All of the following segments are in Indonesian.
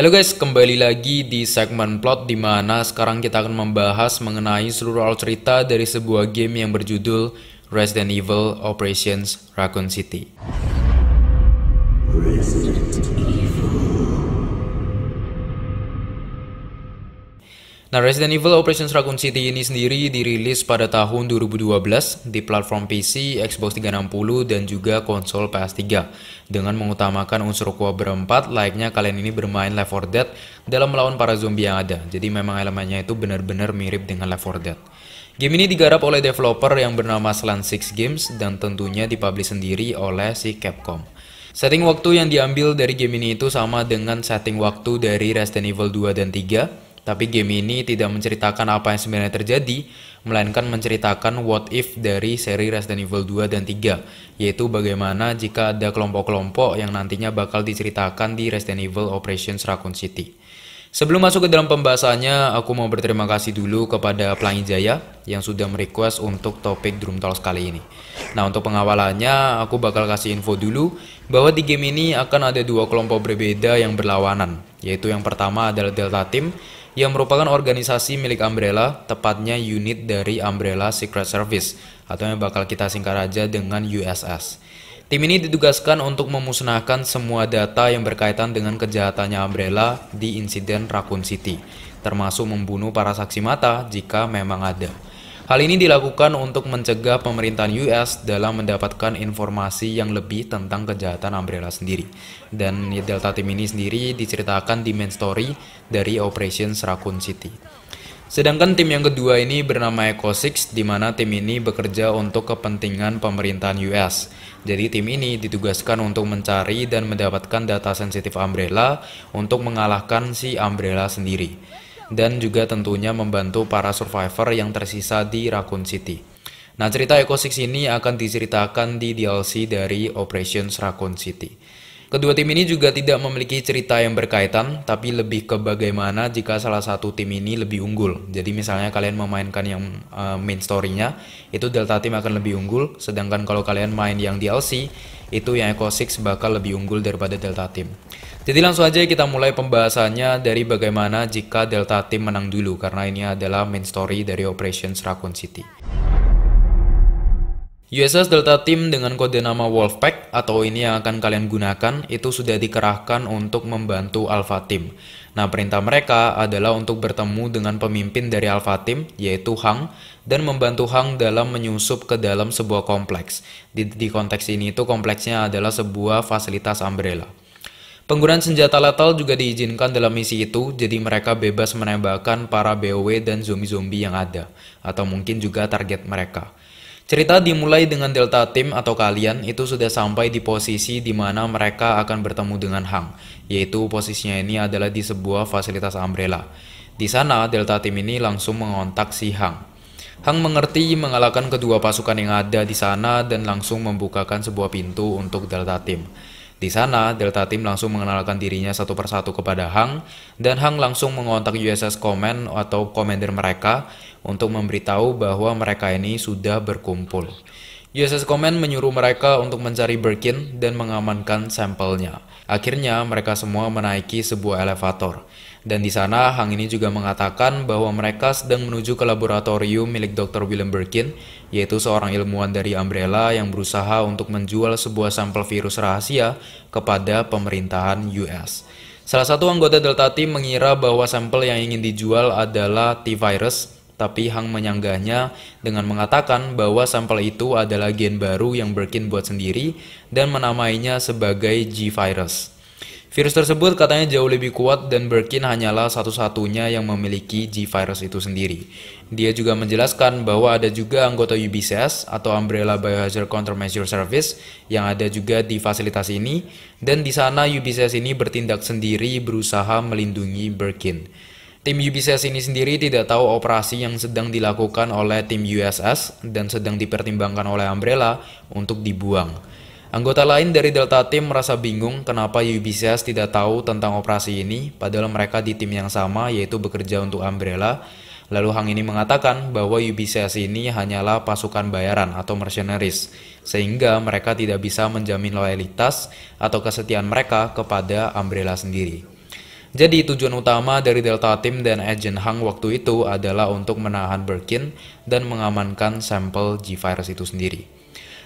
Halo guys, kembali lagi di segmen plot di mana sekarang kita akan membahas mengenai seluruh alur cerita dari sebuah game yang berjudul Resident Evil Operations Raccoon City. Resident. Nah, Resident Evil Operation Raccoon City ini sendiri dirilis pada tahun 2012 di platform PC, Xbox 360, dan juga konsol PS3 dengan mengutamakan unsur kuah berempat layaknya kalian ini bermain Left 4 Dead dalam melawan para zombie yang ada. Jadi memang elemennya itu benar-benar mirip dengan Left 4 Dead. Game ini digarap oleh developer yang bernama Slant Six Games dan tentunya dipublish sendiri oleh si Capcom. Setting waktu yang diambil dari game ini itu sama dengan setting waktu dari Resident Evil 2 dan 3 tapi game ini tidak menceritakan apa yang sebenarnya terjadi, melainkan menceritakan what if dari seri Resident Evil 2 dan 3, yaitu bagaimana jika ada kelompok-kelompok yang nantinya bakal diceritakan di Resident Evil Operation Raccoon City. Sebelum masuk ke dalam pembahasannya, aku mau berterima kasih dulu kepada Pelangi Jaya yang sudah merequest untuk topik Drum Talks kali ini. Nah, untuk pengawalannya, aku bakal kasih info dulu bahwa di game ini akan ada dua kelompok berbeda yang berlawanan, yaitu yang pertama adalah Delta Team yang merupakan organisasi milik Umbrella, tepatnya unit dari Umbrella Secret Service atau yang bakal kita singkat aja dengan USS. Tim ini ditugaskan untuk memusnahkan semua data yang berkaitan dengan kejahatannya Umbrella di insiden Raccoon City, termasuk membunuh para saksi mata jika memang ada. Hal ini dilakukan untuk mencegah pemerintahan US dalam mendapatkan informasi yang lebih tentang kejahatan Umbrella sendiri. Dan Delta Team ini sendiri diceritakan di main story dari Operation Raccoon City. Sedangkan tim yang kedua ini bernama Echo Six, di mana tim ini bekerja untuk kepentingan pemerintahan US. Jadi tim ini ditugaskan untuk mencari dan mendapatkan data sensitif Umbrella untuk mengalahkan si Umbrella sendiri dan juga tentunya membantu para survivor yang tersisa di Raccoon City. Nah, cerita Echo Six ini akan diceritakan di DLC dari Operation Raccoon City. Kedua tim ini juga tidak memiliki cerita yang berkaitan, tapi lebih ke bagaimana jika salah satu tim ini lebih unggul. Jadi misalnya kalian memainkan yang uh, main story-nya, itu Delta Team akan lebih unggul, sedangkan kalau kalian main yang DLC, itu yang Eco Six bakal lebih unggul daripada Delta Team. Jadi langsung aja kita mulai pembahasannya dari bagaimana jika Delta Team menang dulu karena ini adalah main story dari Operation Raccoon City. USS Delta Team dengan kode nama Wolfpack atau ini yang akan kalian gunakan itu sudah dikerahkan untuk membantu Alpha Team. Nah, perintah mereka adalah untuk bertemu dengan pemimpin dari Alpha Team, yaitu Hang, dan membantu Hang dalam menyusup ke dalam sebuah kompleks. Di, di konteks ini itu kompleksnya adalah sebuah fasilitas umbrella. Penggunaan senjata letal juga diizinkan dalam misi itu, jadi mereka bebas menembakkan para BOW dan zombie-zombie yang ada, atau mungkin juga target mereka. Cerita dimulai dengan Delta Team atau kalian itu sudah sampai di posisi di mana mereka akan bertemu dengan Hang, yaitu posisinya ini adalah di sebuah fasilitas umbrella. Di sana Delta Team ini langsung mengontak si Hang. Hang mengerti mengalahkan kedua pasukan yang ada di sana dan langsung membukakan sebuah pintu untuk Delta Team. Di sana, Delta Team langsung mengenalkan dirinya satu persatu kepada Hang, dan Hang langsung mengontak USS Command atau komander mereka untuk memberitahu bahwa mereka ini sudah berkumpul. USS Command menyuruh mereka untuk mencari Birkin dan mengamankan sampelnya. Akhirnya, mereka semua menaiki sebuah elevator. Dan di sana, Hang ini juga mengatakan bahwa mereka sedang menuju ke laboratorium milik Dr. William Birkin, yaitu seorang ilmuwan dari Umbrella yang berusaha untuk menjual sebuah sampel virus rahasia kepada pemerintahan US. Salah satu anggota Delta Team mengira bahwa sampel yang ingin dijual adalah T-Virus, tapi Hang menyanggahnya dengan mengatakan bahwa sampel itu adalah gen baru yang Birkin buat sendiri dan menamainya sebagai G-Virus. Virus tersebut katanya jauh lebih kuat dan Birkin hanyalah satu-satunya yang memiliki G-Virus itu sendiri. Dia juga menjelaskan bahwa ada juga anggota UBCS atau Umbrella Biohazard Countermeasure Service yang ada juga di fasilitas ini dan di sana UBCS ini bertindak sendiri berusaha melindungi Birkin. Tim UBCS ini sendiri tidak tahu operasi yang sedang dilakukan oleh tim USS dan sedang dipertimbangkan oleh Umbrella untuk dibuang. Anggota lain dari Delta Team merasa bingung kenapa UBCS tidak tahu tentang operasi ini, padahal mereka di tim yang sama yaitu bekerja untuk Umbrella. Lalu Hang ini mengatakan bahwa UBCS ini hanyalah pasukan bayaran atau mercenaries, sehingga mereka tidak bisa menjamin loyalitas atau kesetiaan mereka kepada Umbrella sendiri. Jadi tujuan utama dari Delta Team dan Agent Hang waktu itu adalah untuk menahan Birkin dan mengamankan sampel G-Virus itu sendiri.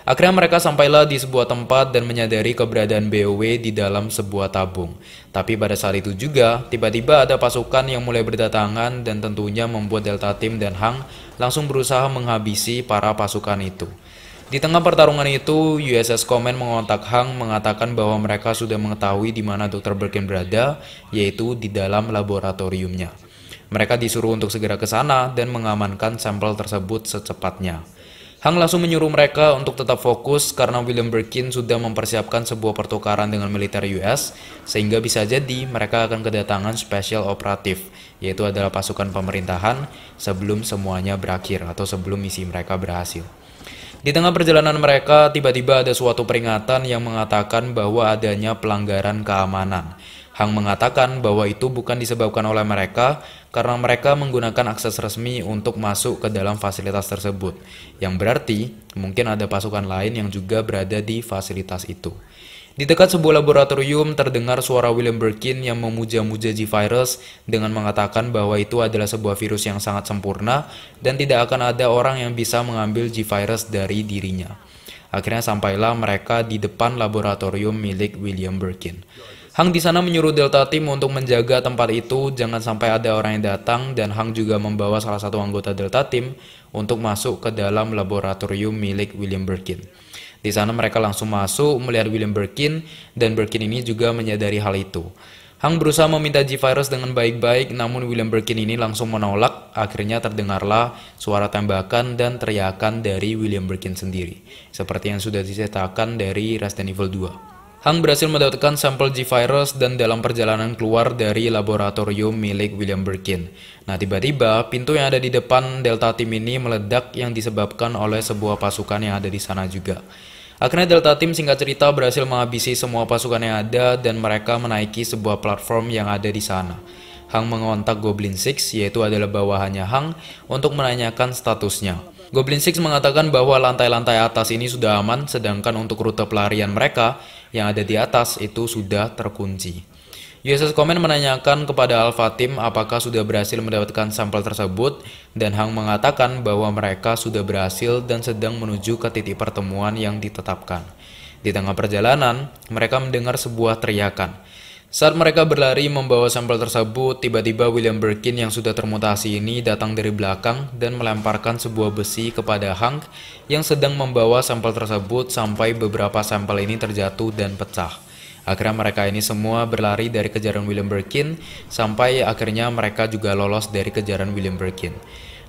Akhirnya mereka sampailah di sebuah tempat dan menyadari keberadaan BOW di dalam sebuah tabung. Tapi pada saat itu juga, tiba-tiba ada pasukan yang mulai berdatangan dan tentunya membuat Delta Team dan Hang langsung berusaha menghabisi para pasukan itu. Di tengah pertarungan itu, USS Komen mengontak Hang mengatakan bahwa mereka sudah mengetahui di mana Dr. Birkin berada, yaitu di dalam laboratoriumnya. Mereka disuruh untuk segera ke sana dan mengamankan sampel tersebut secepatnya. Hang langsung menyuruh mereka untuk tetap fokus karena William Birkin sudah mempersiapkan sebuah pertukaran dengan militer US sehingga bisa jadi mereka akan kedatangan special operatif yaitu adalah pasukan pemerintahan sebelum semuanya berakhir atau sebelum misi mereka berhasil. Di tengah perjalanan mereka, tiba-tiba ada suatu peringatan yang mengatakan bahwa adanya pelanggaran keamanan. Hang mengatakan bahwa itu bukan disebabkan oleh mereka, karena mereka menggunakan akses resmi untuk masuk ke dalam fasilitas tersebut, yang berarti mungkin ada pasukan lain yang juga berada di fasilitas itu. Di dekat sebuah laboratorium terdengar suara William Birkin yang memuja-muja G-Virus dengan mengatakan bahwa itu adalah sebuah virus yang sangat sempurna dan tidak akan ada orang yang bisa mengambil G-Virus dari dirinya. Akhirnya sampailah mereka di depan laboratorium milik William Birkin. Hang di sana menyuruh Delta Team untuk menjaga tempat itu, jangan sampai ada orang yang datang, dan Hang juga membawa salah satu anggota Delta Team untuk masuk ke dalam laboratorium milik William Birkin. Di sana mereka langsung masuk melihat William Birkin, dan Birkin ini juga menyadari hal itu. Hang berusaha meminta G-Virus dengan baik-baik, namun William Birkin ini langsung menolak. Akhirnya terdengarlah suara tembakan dan teriakan dari William Birkin sendiri, seperti yang sudah diceritakan dari Resident Evil 2. Hang berhasil mendapatkan sampel G-Virus dan dalam perjalanan keluar dari laboratorium milik William Birkin. Nah, tiba-tiba pintu yang ada di depan Delta Team ini meledak yang disebabkan oleh sebuah pasukan yang ada di sana juga. Akhirnya Delta Team singkat cerita berhasil menghabisi semua pasukan yang ada dan mereka menaiki sebuah platform yang ada di sana. Hang mengontak Goblin Six, yaitu adalah bawahannya Hang, untuk menanyakan statusnya. Goblin Six mengatakan bahwa lantai-lantai atas ini sudah aman, sedangkan untuk rute pelarian mereka, yang ada di atas itu sudah terkunci. USS Komen menanyakan kepada Al-Fatim apakah sudah berhasil mendapatkan sampel tersebut dan Hang mengatakan bahwa mereka sudah berhasil dan sedang menuju ke titik pertemuan yang ditetapkan. Di tengah perjalanan, mereka mendengar sebuah teriakan. Saat mereka berlari membawa sampel tersebut, tiba-tiba William Birkin yang sudah termutasi ini datang dari belakang dan melemparkan sebuah besi kepada Hank yang sedang membawa sampel tersebut sampai beberapa sampel ini terjatuh dan pecah. Akhirnya mereka ini semua berlari dari kejaran William Birkin sampai akhirnya mereka juga lolos dari kejaran William Birkin.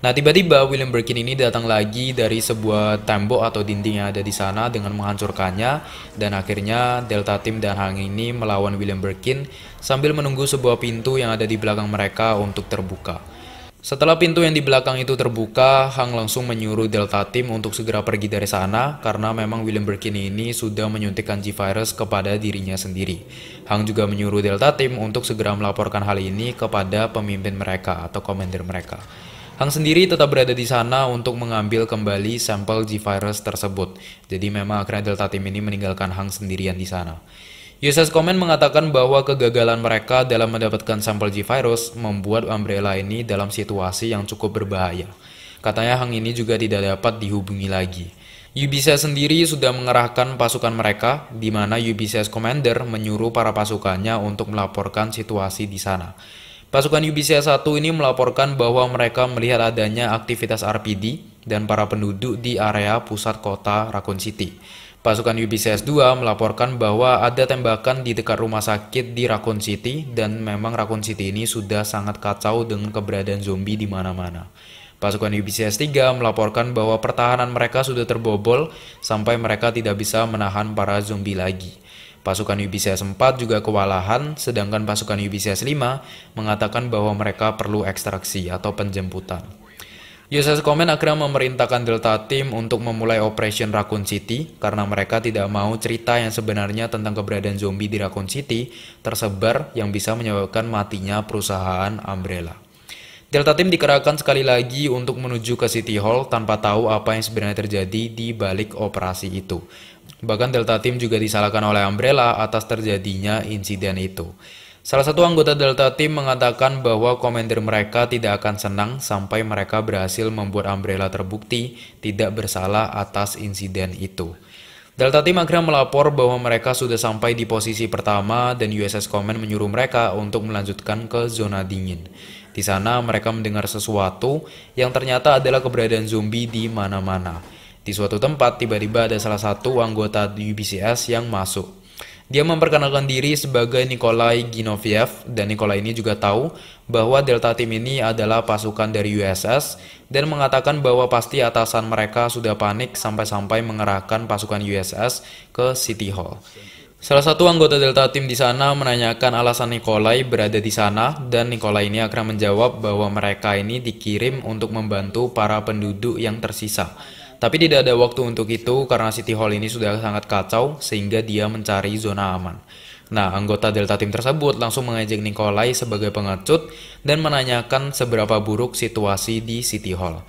Nah, tiba-tiba William Birkin ini datang lagi dari sebuah tembok atau dinding yang ada di sana dengan menghancurkannya dan akhirnya Delta Team dan Hang ini melawan William Birkin sambil menunggu sebuah pintu yang ada di belakang mereka untuk terbuka. Setelah pintu yang di belakang itu terbuka, Hang langsung menyuruh Delta Team untuk segera pergi dari sana karena memang William Birkin ini sudah menyuntikkan G-Virus kepada dirinya sendiri. Hang juga menyuruh Delta Team untuk segera melaporkan hal ini kepada pemimpin mereka atau komander mereka. Hang sendiri tetap berada di sana untuk mengambil kembali sampel G-Virus tersebut. Jadi memang akhirnya Delta Team ini meninggalkan Hang sendirian di sana. USS Comment mengatakan bahwa kegagalan mereka dalam mendapatkan sampel G-Virus membuat Umbrella ini dalam situasi yang cukup berbahaya. Katanya Hang ini juga tidak dapat dihubungi lagi. Ubisoft sendiri sudah mengerahkan pasukan mereka, di mana Ubisoft Commander menyuruh para pasukannya untuk melaporkan situasi di sana. Pasukan UBCS 1 ini melaporkan bahwa mereka melihat adanya aktivitas RPD dan para penduduk di area pusat kota Raccoon City. Pasukan UBCS 2 melaporkan bahwa ada tembakan di dekat rumah sakit di Raccoon City dan memang Raccoon City ini sudah sangat kacau dengan keberadaan zombie di mana-mana. Pasukan UBCS 3 melaporkan bahwa pertahanan mereka sudah terbobol sampai mereka tidak bisa menahan para zombie lagi. Pasukan UBCS 4 juga kewalahan, sedangkan pasukan UBCS 5 mengatakan bahwa mereka perlu ekstraksi atau penjemputan. USS Komen akhirnya memerintahkan Delta Team untuk memulai Operation Raccoon City karena mereka tidak mau cerita yang sebenarnya tentang keberadaan zombie di Raccoon City tersebar yang bisa menyebabkan matinya perusahaan Umbrella. Delta Team dikerahkan sekali lagi untuk menuju ke City Hall tanpa tahu apa yang sebenarnya terjadi di balik operasi itu. Bahkan Delta Team juga disalahkan oleh Umbrella atas terjadinya insiden itu. Salah satu anggota Delta Team mengatakan bahwa komander mereka tidak akan senang sampai mereka berhasil membuat Umbrella terbukti tidak bersalah atas insiden itu. Delta Team akhirnya melapor bahwa mereka sudah sampai di posisi pertama dan USS Command menyuruh mereka untuk melanjutkan ke zona dingin. Di sana mereka mendengar sesuatu yang ternyata adalah keberadaan zombie di mana-mana. Di suatu tempat, tiba-tiba ada salah satu anggota UBCS yang masuk. Dia memperkenalkan diri sebagai Nikolai Ginoviev dan Nikolai ini juga tahu bahwa Delta Team ini adalah pasukan dari USS dan mengatakan bahwa pasti atasan mereka sudah panik sampai-sampai mengerahkan pasukan USS ke City Hall. Salah satu anggota Delta Team di sana menanyakan alasan Nikolai berada di sana dan Nikolai ini akan menjawab bahwa mereka ini dikirim untuk membantu para penduduk yang tersisa tapi tidak ada waktu untuk itu karena City Hall ini sudah sangat kacau sehingga dia mencari zona aman. Nah, anggota Delta Team tersebut langsung mengajak Nikolai sebagai pengecut dan menanyakan seberapa buruk situasi di City Hall.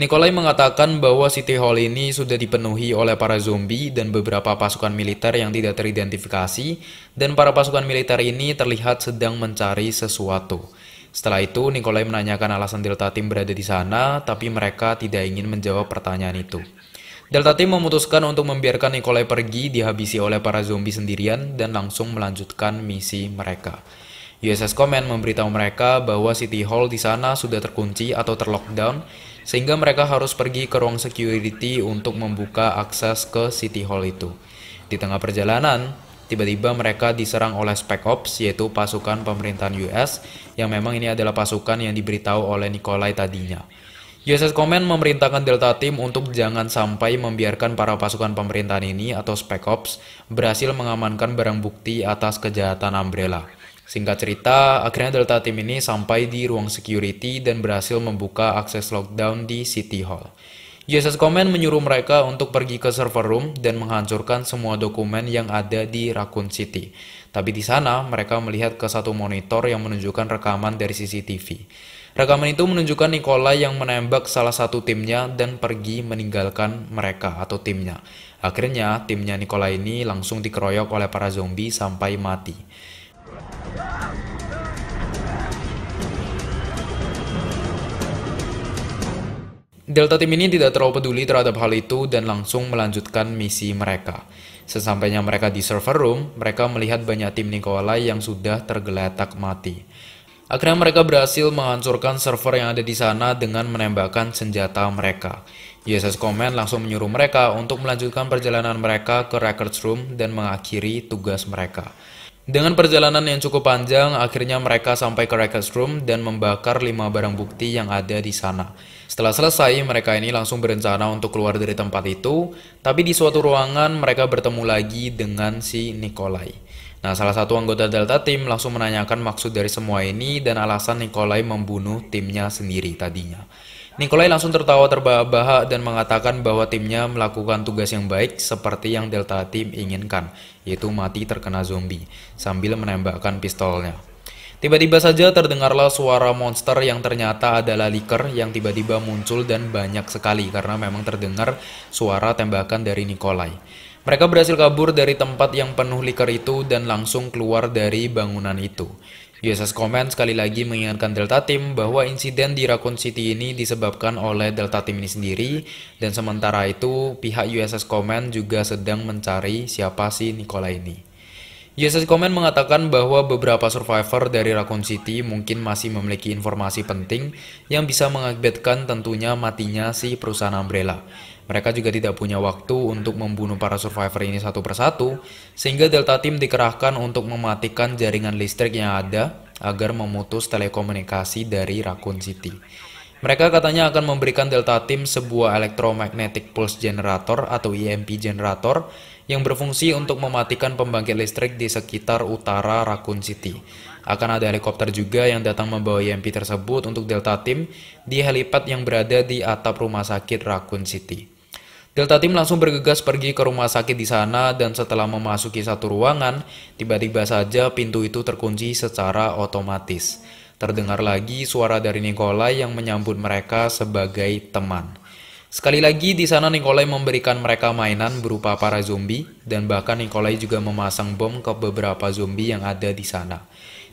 Nikolai mengatakan bahwa City Hall ini sudah dipenuhi oleh para zombie dan beberapa pasukan militer yang tidak teridentifikasi, dan para pasukan militer ini terlihat sedang mencari sesuatu. Setelah itu, Nikolai menanyakan alasan Delta Team berada di sana, tapi mereka tidak ingin menjawab pertanyaan itu. Delta Team memutuskan untuk membiarkan Nikolai pergi dihabisi oleh para zombie sendirian dan langsung melanjutkan misi mereka. USS Command memberitahu mereka bahwa City Hall di sana sudah terkunci atau terlockdown, sehingga mereka harus pergi ke ruang security untuk membuka akses ke City Hall itu. Di tengah perjalanan, Tiba-tiba mereka diserang oleh Spec Ops, yaitu pasukan pemerintahan US, yang memang ini adalah pasukan yang diberitahu oleh Nikolai tadinya. USS Command memerintahkan Delta Team untuk jangan sampai membiarkan para pasukan pemerintahan ini atau Spec Ops berhasil mengamankan barang bukti atas kejahatan Umbrella. Singkat cerita, akhirnya Delta Team ini sampai di ruang security dan berhasil membuka akses lockdown di City Hall. Yesus Komen menyuruh mereka untuk pergi ke server room dan menghancurkan semua dokumen yang ada di Raccoon City. Tapi di sana, mereka melihat ke satu monitor yang menunjukkan rekaman dari CCTV. Rekaman itu menunjukkan Nikola yang menembak salah satu timnya dan pergi meninggalkan mereka atau timnya. Akhirnya, timnya Nikola ini langsung dikeroyok oleh para zombie sampai mati. Delta Team ini tidak terlalu peduli terhadap hal itu dan langsung melanjutkan misi mereka. Sesampainya mereka di server room, mereka melihat banyak tim Nikola yang sudah tergeletak mati. Akhirnya mereka berhasil menghancurkan server yang ada di sana dengan menembakkan senjata mereka. USS Komen langsung menyuruh mereka untuk melanjutkan perjalanan mereka ke Records Room dan mengakhiri tugas mereka. Dengan perjalanan yang cukup panjang, akhirnya mereka sampai ke Records Room dan membakar lima barang bukti yang ada di sana. Setelah selesai, mereka ini langsung berencana untuk keluar dari tempat itu, tapi di suatu ruangan mereka bertemu lagi dengan si Nikolai. Nah, salah satu anggota Delta Team langsung menanyakan maksud dari semua ini dan alasan Nikolai membunuh timnya sendiri tadinya. Nikolai langsung tertawa terbahak-bahak dan mengatakan bahwa timnya melakukan tugas yang baik seperti yang Delta Team inginkan, yaitu mati terkena zombie, sambil menembakkan pistolnya. Tiba-tiba saja terdengarlah suara monster yang ternyata adalah Liker yang tiba-tiba muncul dan banyak sekali karena memang terdengar suara tembakan dari Nikolai. Mereka berhasil kabur dari tempat yang penuh liker itu dan langsung keluar dari bangunan itu. USS Command sekali lagi mengingatkan Delta Team bahwa insiden di Raccoon City ini disebabkan oleh Delta Team ini sendiri dan sementara itu pihak USS Command juga sedang mencari siapa si Nikola ini. USS Command mengatakan bahwa beberapa survivor dari Raccoon City mungkin masih memiliki informasi penting yang bisa mengakibatkan tentunya matinya si perusahaan Umbrella. Mereka juga tidak punya waktu untuk membunuh para survivor ini satu persatu, sehingga Delta Team dikerahkan untuk mematikan jaringan listrik yang ada agar memutus telekomunikasi dari Raccoon City. Mereka katanya akan memberikan Delta Team sebuah Electromagnetic Pulse Generator atau EMP Generator yang berfungsi untuk mematikan pembangkit listrik di sekitar utara Raccoon City. Akan ada helikopter juga yang datang membawa EMP tersebut untuk Delta Team di helipad yang berada di atap rumah sakit Raccoon City. Delta Tim langsung bergegas pergi ke rumah sakit di sana dan setelah memasuki satu ruangan, tiba-tiba saja pintu itu terkunci secara otomatis. Terdengar lagi suara dari Nikolai yang menyambut mereka sebagai teman. Sekali lagi di sana Nikolai memberikan mereka mainan berupa para zombie dan bahkan Nikolai juga memasang bom ke beberapa zombie yang ada di sana.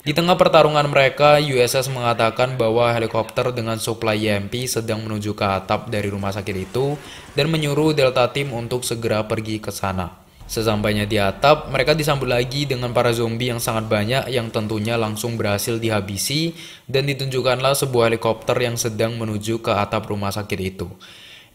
Di tengah pertarungan mereka, USS mengatakan bahwa helikopter dengan suplai YMP e sedang menuju ke atap dari rumah sakit itu dan menyuruh Delta Team untuk segera pergi ke sana. Sesampainya di atap, mereka disambut lagi dengan para zombie yang sangat banyak yang tentunya langsung berhasil dihabisi dan ditunjukkanlah sebuah helikopter yang sedang menuju ke atap rumah sakit itu.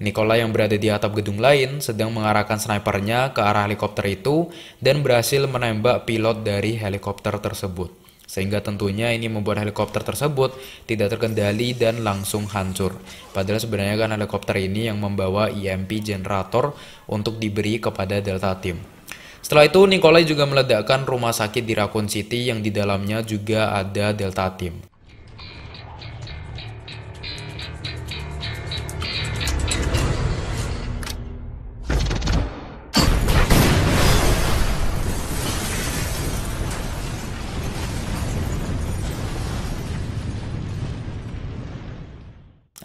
Nikola yang berada di atap gedung lain sedang mengarahkan snipernya ke arah helikopter itu dan berhasil menembak pilot dari helikopter tersebut sehingga tentunya ini membuat helikopter tersebut tidak terkendali dan langsung hancur. Padahal sebenarnya kan helikopter ini yang membawa EMP generator untuk diberi kepada Delta Team. Setelah itu, Nikolai juga meledakkan rumah sakit di Raccoon City yang di dalamnya juga ada Delta Team.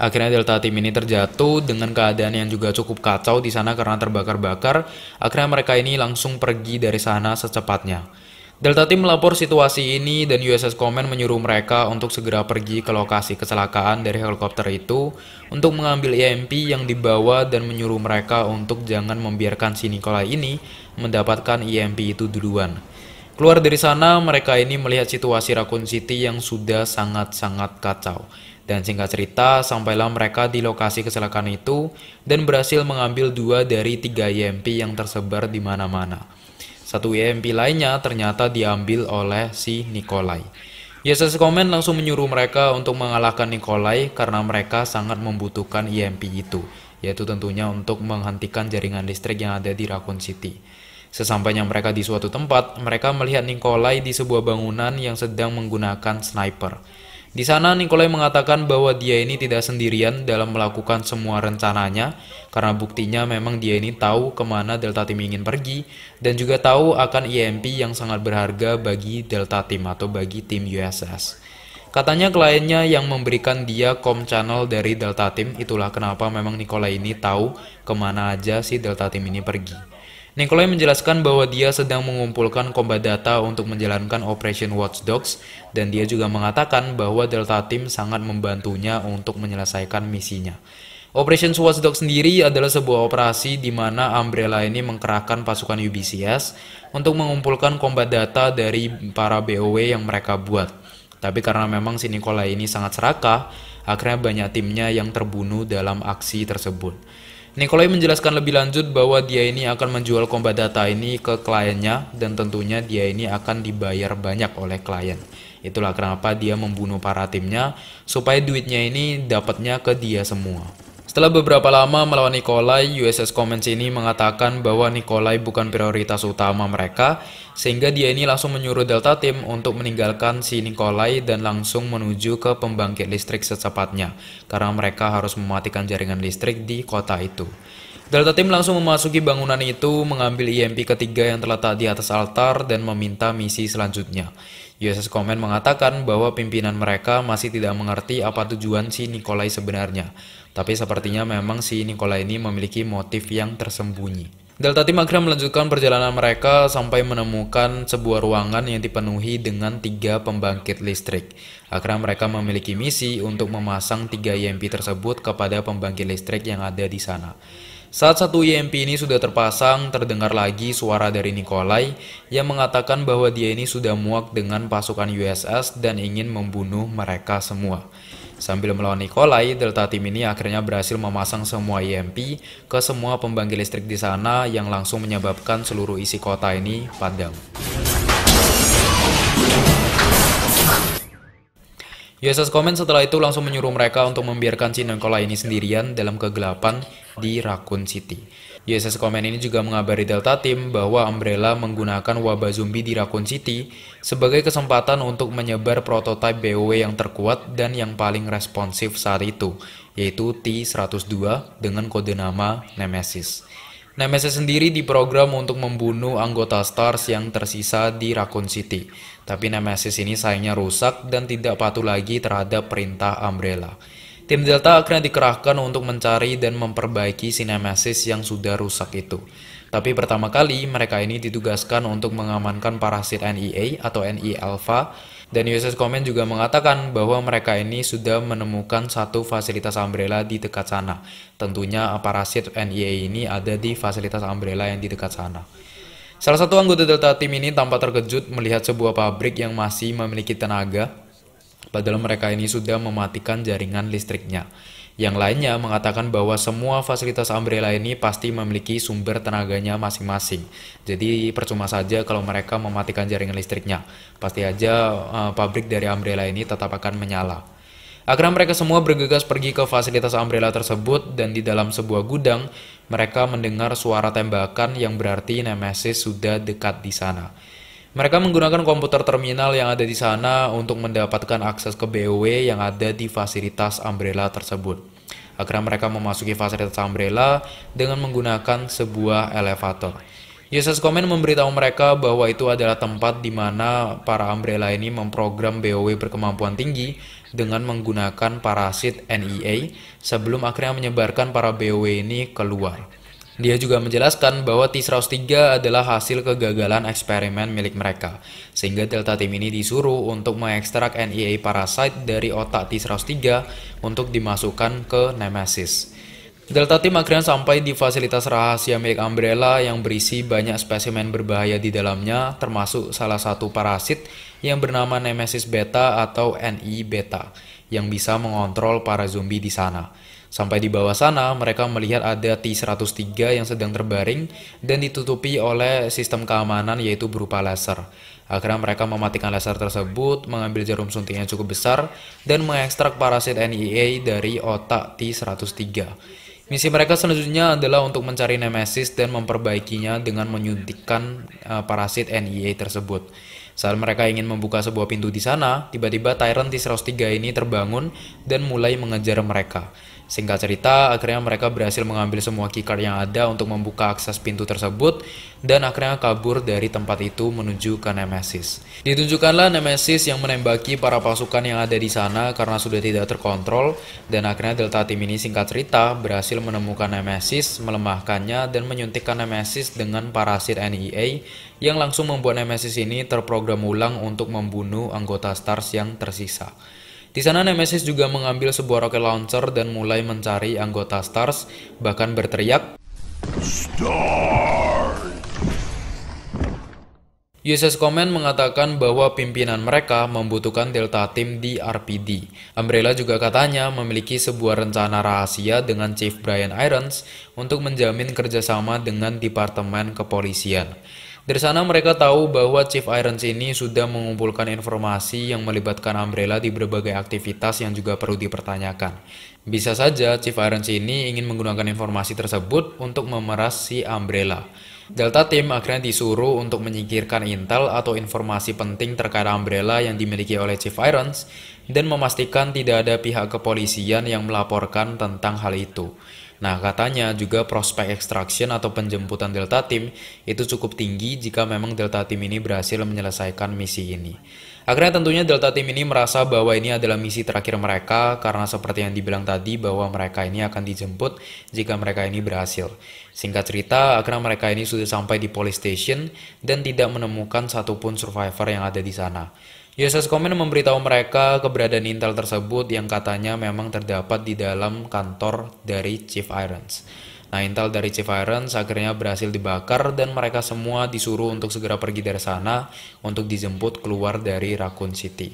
Akhirnya Delta Team ini terjatuh dengan keadaan yang juga cukup kacau di sana karena terbakar-bakar. Akhirnya mereka ini langsung pergi dari sana secepatnya. Delta Team melapor situasi ini dan USS Command menyuruh mereka untuk segera pergi ke lokasi kecelakaan dari helikopter itu untuk mengambil EMP yang dibawa dan menyuruh mereka untuk jangan membiarkan si Nikola ini mendapatkan EMP itu duluan. Keluar dari sana, mereka ini melihat situasi Raccoon City yang sudah sangat-sangat kacau. Dan singkat cerita, sampailah mereka di lokasi kecelakaan itu dan berhasil mengambil dua dari tiga YMP e yang tersebar di mana-mana. Satu YMP e lainnya ternyata diambil oleh si Nikolai. Yesus Komen langsung menyuruh mereka untuk mengalahkan Nikolai karena mereka sangat membutuhkan EMP itu, yaitu tentunya untuk menghentikan jaringan listrik yang ada di Raccoon City. Sesampainya mereka di suatu tempat, mereka melihat Nikolai di sebuah bangunan yang sedang menggunakan sniper. Di sana Nikolai mengatakan bahwa dia ini tidak sendirian dalam melakukan semua rencananya karena buktinya memang dia ini tahu kemana Delta Team ingin pergi dan juga tahu akan EMP yang sangat berharga bagi Delta Team atau bagi tim USS. Katanya kliennya yang memberikan dia com channel dari Delta Team, itulah kenapa memang Nikolai ini tahu kemana aja si Delta Team ini pergi. Nikolai menjelaskan bahwa dia sedang mengumpulkan combat data untuk menjalankan Operation Watch Dogs dan dia juga mengatakan bahwa Delta Team sangat membantunya untuk menyelesaikan misinya. Operation Watch Dogs sendiri adalah sebuah operasi di mana Umbrella ini mengkerahkan pasukan UBCS untuk mengumpulkan combat data dari para BOW yang mereka buat. Tapi karena memang si Nikolai ini sangat serakah, akhirnya banyak timnya yang terbunuh dalam aksi tersebut. Nikolai menjelaskan lebih lanjut bahwa dia ini akan menjual combat Data ini ke kliennya dan tentunya dia ini akan dibayar banyak oleh klien. Itulah kenapa dia membunuh para timnya supaya duitnya ini dapatnya ke dia semua. Setelah beberapa lama melawan Nikolai, USS Comments ini mengatakan bahwa Nikolai bukan prioritas utama mereka, sehingga dia ini langsung menyuruh Delta Team untuk meninggalkan si Nikolai dan langsung menuju ke pembangkit listrik secepatnya, karena mereka harus mematikan jaringan listrik di kota itu. Delta Team langsung memasuki bangunan itu, mengambil EMP ketiga yang terletak di atas altar dan meminta misi selanjutnya. USS Comment mengatakan bahwa pimpinan mereka masih tidak mengerti apa tujuan si Nikolai sebenarnya. Tapi sepertinya memang si Nikola ini memiliki motif yang tersembunyi. Delta Team akhirnya melanjutkan perjalanan mereka sampai menemukan sebuah ruangan yang dipenuhi dengan tiga pembangkit listrik. Akhirnya mereka memiliki misi untuk memasang tiga EMP tersebut kepada pembangkit listrik yang ada di sana. Saat satu EMP ini sudah terpasang, terdengar lagi suara dari Nikolai yang mengatakan bahwa dia ini sudah muak dengan pasukan USS dan ingin membunuh mereka semua. Sambil melawan Nikolai, delta Team ini akhirnya berhasil memasang semua EMP ke semua pembangkit listrik di sana yang langsung menyebabkan seluruh isi kota ini padam. USS Command setelah itu langsung menyuruh mereka untuk membiarkan si Nikolai ini sendirian dalam kegelapan di Raccoon City. USS Command ini juga mengabari Delta Team bahwa Umbrella menggunakan wabah zombie di Raccoon City sebagai kesempatan untuk menyebar prototipe BOW yang terkuat dan yang paling responsif saat itu, yaitu T-102 dengan kode nama Nemesis. Nemesis sendiri diprogram untuk membunuh anggota STARS yang tersisa di Raccoon City, tapi Nemesis ini sayangnya rusak dan tidak patuh lagi terhadap perintah Umbrella. Tim Delta akhirnya dikerahkan untuk mencari dan memperbaiki sinemesis yang sudah rusak itu. Tapi pertama kali mereka ini ditugaskan untuk mengamankan parasit NEA atau NE alpha dan USS Command juga mengatakan bahwa mereka ini sudah menemukan satu fasilitas umbrella di dekat sana. Tentunya parasit NEA ini ada di fasilitas umbrella yang di dekat sana. Salah satu anggota Delta Team ini tampak terkejut melihat sebuah pabrik yang masih memiliki tenaga, padahal mereka ini sudah mematikan jaringan listriknya. Yang lainnya mengatakan bahwa semua fasilitas umbrella ini pasti memiliki sumber tenaganya masing-masing. Jadi percuma saja kalau mereka mematikan jaringan listriknya. Pasti aja uh, pabrik dari umbrella ini tetap akan menyala. Akhirnya mereka semua bergegas pergi ke fasilitas umbrella tersebut dan di dalam sebuah gudang mereka mendengar suara tembakan yang berarti Nemesis sudah dekat di sana. Mereka menggunakan komputer terminal yang ada di sana untuk mendapatkan akses ke BOW yang ada di fasilitas umbrella tersebut. Akhirnya mereka memasuki fasilitas umbrella dengan menggunakan sebuah elevator. Yesus Komen memberitahu mereka bahwa itu adalah tempat di mana para umbrella ini memprogram BOW berkemampuan tinggi dengan menggunakan parasit NEA sebelum akhirnya menyebarkan para BOW ini keluar. Dia juga menjelaskan bahwa T-103 adalah hasil kegagalan eksperimen milik mereka, sehingga Delta Team ini disuruh untuk mengekstrak NEA Parasite dari otak T-103 untuk dimasukkan ke Nemesis. Delta Team akhirnya sampai di fasilitas rahasia milik Umbrella yang berisi banyak spesimen berbahaya di dalamnya, termasuk salah satu parasit yang bernama Nemesis Beta atau NE Beta, yang bisa mengontrol para zombie di sana. Sampai di bawah sana, mereka melihat ada T-103 yang sedang terbaring dan ditutupi oleh sistem keamanan yaitu berupa laser. Akhirnya mereka mematikan laser tersebut, mengambil jarum suntik yang cukup besar, dan mengekstrak parasit NEA dari otak T-103. Misi mereka selanjutnya adalah untuk mencari Nemesis dan memperbaikinya dengan menyuntikkan eh, parasit NEA tersebut. Saat mereka ingin membuka sebuah pintu di sana, tiba-tiba Tyrant T-103 ini terbangun dan mulai mengejar mereka. Singkat cerita, akhirnya mereka berhasil mengambil semua keycard yang ada untuk membuka akses pintu tersebut dan akhirnya kabur dari tempat itu menuju ke Nemesis. Ditunjukkanlah Nemesis yang menembaki para pasukan yang ada di sana karena sudah tidak terkontrol dan akhirnya Delta Team ini singkat cerita berhasil menemukan Nemesis, melemahkannya dan menyuntikkan Nemesis dengan parasit NEA yang langsung membuat Nemesis ini terprogram ulang untuk membunuh anggota STARS yang tersisa. Di sana Nemesis juga mengambil sebuah roket launcher dan mulai mencari anggota STARS, bahkan berteriak Star! USS Command mengatakan bahwa pimpinan mereka membutuhkan Delta Team di RPD. Umbrella juga katanya memiliki sebuah rencana rahasia dengan Chief Brian Irons untuk menjamin kerjasama dengan Departemen Kepolisian. Dari sana mereka tahu bahwa Chief Irons ini sudah mengumpulkan informasi yang melibatkan Umbrella di berbagai aktivitas yang juga perlu dipertanyakan. Bisa saja Chief Irons ini ingin menggunakan informasi tersebut untuk memeras si Umbrella. Delta Team akhirnya disuruh untuk menyingkirkan intel atau informasi penting terkait Umbrella yang dimiliki oleh Chief Irons dan memastikan tidak ada pihak kepolisian yang melaporkan tentang hal itu. Nah, katanya juga prospek extraction atau penjemputan Delta Team itu cukup tinggi jika memang Delta Team ini berhasil menyelesaikan misi ini. Akhirnya tentunya Delta Team ini merasa bahwa ini adalah misi terakhir mereka karena seperti yang dibilang tadi bahwa mereka ini akan dijemput jika mereka ini berhasil. Singkat cerita, akhirnya mereka ini sudah sampai di police station dan tidak menemukan satupun survivor yang ada di sana. Yesus Komen memberitahu mereka keberadaan intel tersebut yang katanya memang terdapat di dalam kantor dari Chief Irons. Nah, intel dari Chief Irons akhirnya berhasil dibakar dan mereka semua disuruh untuk segera pergi dari sana untuk dijemput keluar dari Raccoon City.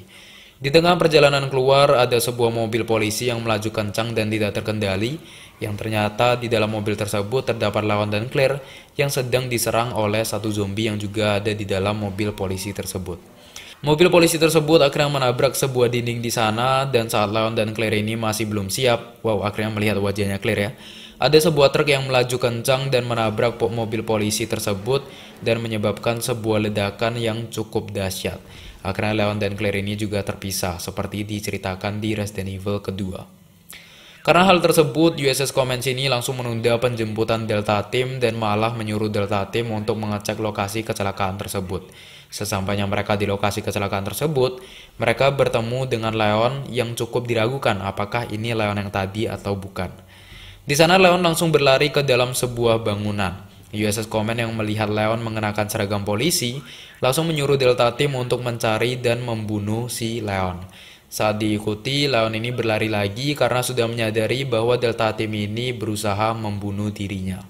Di tengah perjalanan keluar, ada sebuah mobil polisi yang melaju kencang dan tidak terkendali, yang ternyata di dalam mobil tersebut terdapat lawan dan Claire yang sedang diserang oleh satu zombie yang juga ada di dalam mobil polisi tersebut. Mobil polisi tersebut akhirnya menabrak sebuah dinding di sana dan saat Leon dan Claire ini masih belum siap. Wow, akhirnya melihat wajahnya Claire ya. Ada sebuah truk yang melaju kencang dan menabrak mobil polisi tersebut dan menyebabkan sebuah ledakan yang cukup dahsyat. Akhirnya Leon dan Claire ini juga terpisah seperti diceritakan di Resident Evil kedua. Karena hal tersebut, USS Comanche ini langsung menunda penjemputan Delta Team dan malah menyuruh Delta Team untuk mengecek lokasi kecelakaan tersebut. Sesampainya mereka di lokasi kecelakaan tersebut, mereka bertemu dengan Leon yang cukup diragukan apakah ini Leon yang tadi atau bukan. Di sana Leon langsung berlari ke dalam sebuah bangunan. USS Command yang melihat Leon mengenakan seragam polisi langsung menyuruh Delta Team untuk mencari dan membunuh si Leon. Saat diikuti, Leon ini berlari lagi karena sudah menyadari bahwa Delta Team ini berusaha membunuh dirinya.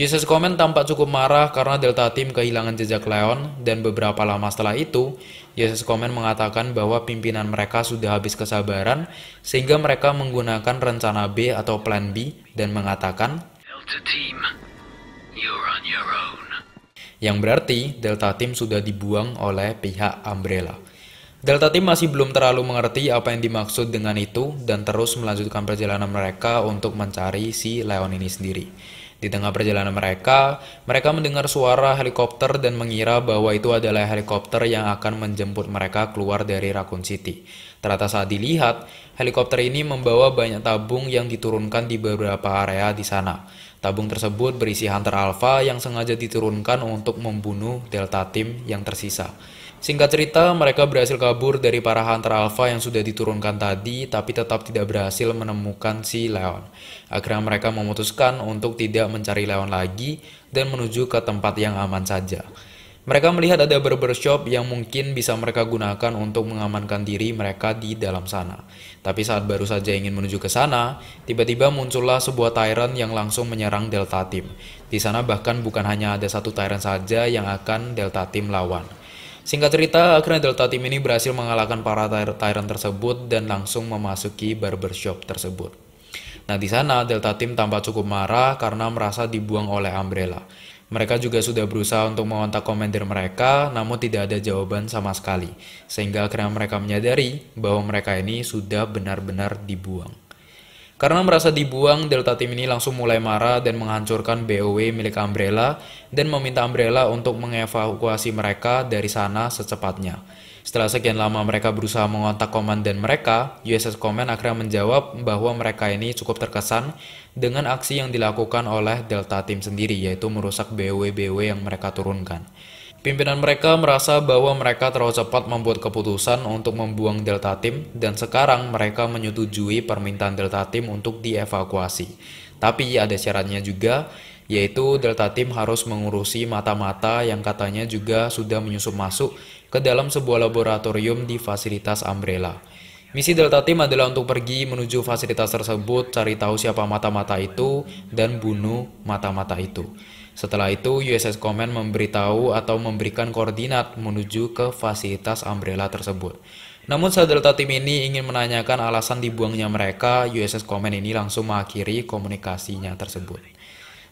Jesus Komen tampak cukup marah karena Delta Team kehilangan jejak Leon dan beberapa lama setelah itu, Jesus Komen mengatakan bahwa pimpinan mereka sudah habis kesabaran sehingga mereka menggunakan rencana B atau plan B dan mengatakan Delta Team, you're on your own. Yang berarti Delta Team sudah dibuang oleh pihak Umbrella. Delta Team masih belum terlalu mengerti apa yang dimaksud dengan itu dan terus melanjutkan perjalanan mereka untuk mencari si Leon ini sendiri. Di tengah perjalanan mereka, mereka mendengar suara helikopter dan mengira bahwa itu adalah helikopter yang akan menjemput mereka keluar dari Raccoon City. Ternyata saat dilihat, helikopter ini membawa banyak tabung yang diturunkan di beberapa area di sana. Tabung tersebut berisi Hunter Alpha yang sengaja diturunkan untuk membunuh Delta Team yang tersisa. Singkat cerita, mereka berhasil kabur dari para hunter alpha yang sudah diturunkan tadi, tapi tetap tidak berhasil menemukan si Leon. Akhirnya mereka memutuskan untuk tidak mencari Leon lagi dan menuju ke tempat yang aman saja. Mereka melihat ada barbershop yang mungkin bisa mereka gunakan untuk mengamankan diri mereka di dalam sana. Tapi saat baru saja ingin menuju ke sana, tiba-tiba muncullah sebuah Tyrant yang langsung menyerang Delta Team. Di sana bahkan bukan hanya ada satu Tyrant saja yang akan Delta Team lawan. Singkat cerita, akhirnya Delta Team ini berhasil mengalahkan para Tyrant tersebut dan langsung memasuki barbershop tersebut. Nah di sana Delta Team tampak cukup marah karena merasa dibuang oleh Umbrella. Mereka juga sudah berusaha untuk mengontak komander mereka, namun tidak ada jawaban sama sekali. Sehingga akhirnya mereka menyadari bahwa mereka ini sudah benar-benar dibuang. Karena merasa dibuang, Delta Team ini langsung mulai marah dan menghancurkan BOW milik Umbrella dan meminta Umbrella untuk mengevakuasi mereka dari sana secepatnya. Setelah sekian lama mereka berusaha mengontak komandan mereka, USS Command akhirnya menjawab bahwa mereka ini cukup terkesan dengan aksi yang dilakukan oleh Delta Team sendiri yaitu merusak BOW-BOW yang mereka turunkan. Pimpinan mereka merasa bahwa mereka terlalu cepat membuat keputusan untuk membuang Delta Team dan sekarang mereka menyetujui permintaan Delta Team untuk dievakuasi. Tapi ada syaratnya juga, yaitu Delta Team harus mengurusi mata-mata yang katanya juga sudah menyusup masuk ke dalam sebuah laboratorium di fasilitas Umbrella. Misi Delta Team adalah untuk pergi menuju fasilitas tersebut, cari tahu siapa mata-mata itu, dan bunuh mata-mata itu. Setelah itu, USS Command memberitahu atau memberikan koordinat menuju ke fasilitas umbrella tersebut. Namun saat Delta Team ini ingin menanyakan alasan dibuangnya mereka, USS Command ini langsung mengakhiri komunikasinya tersebut.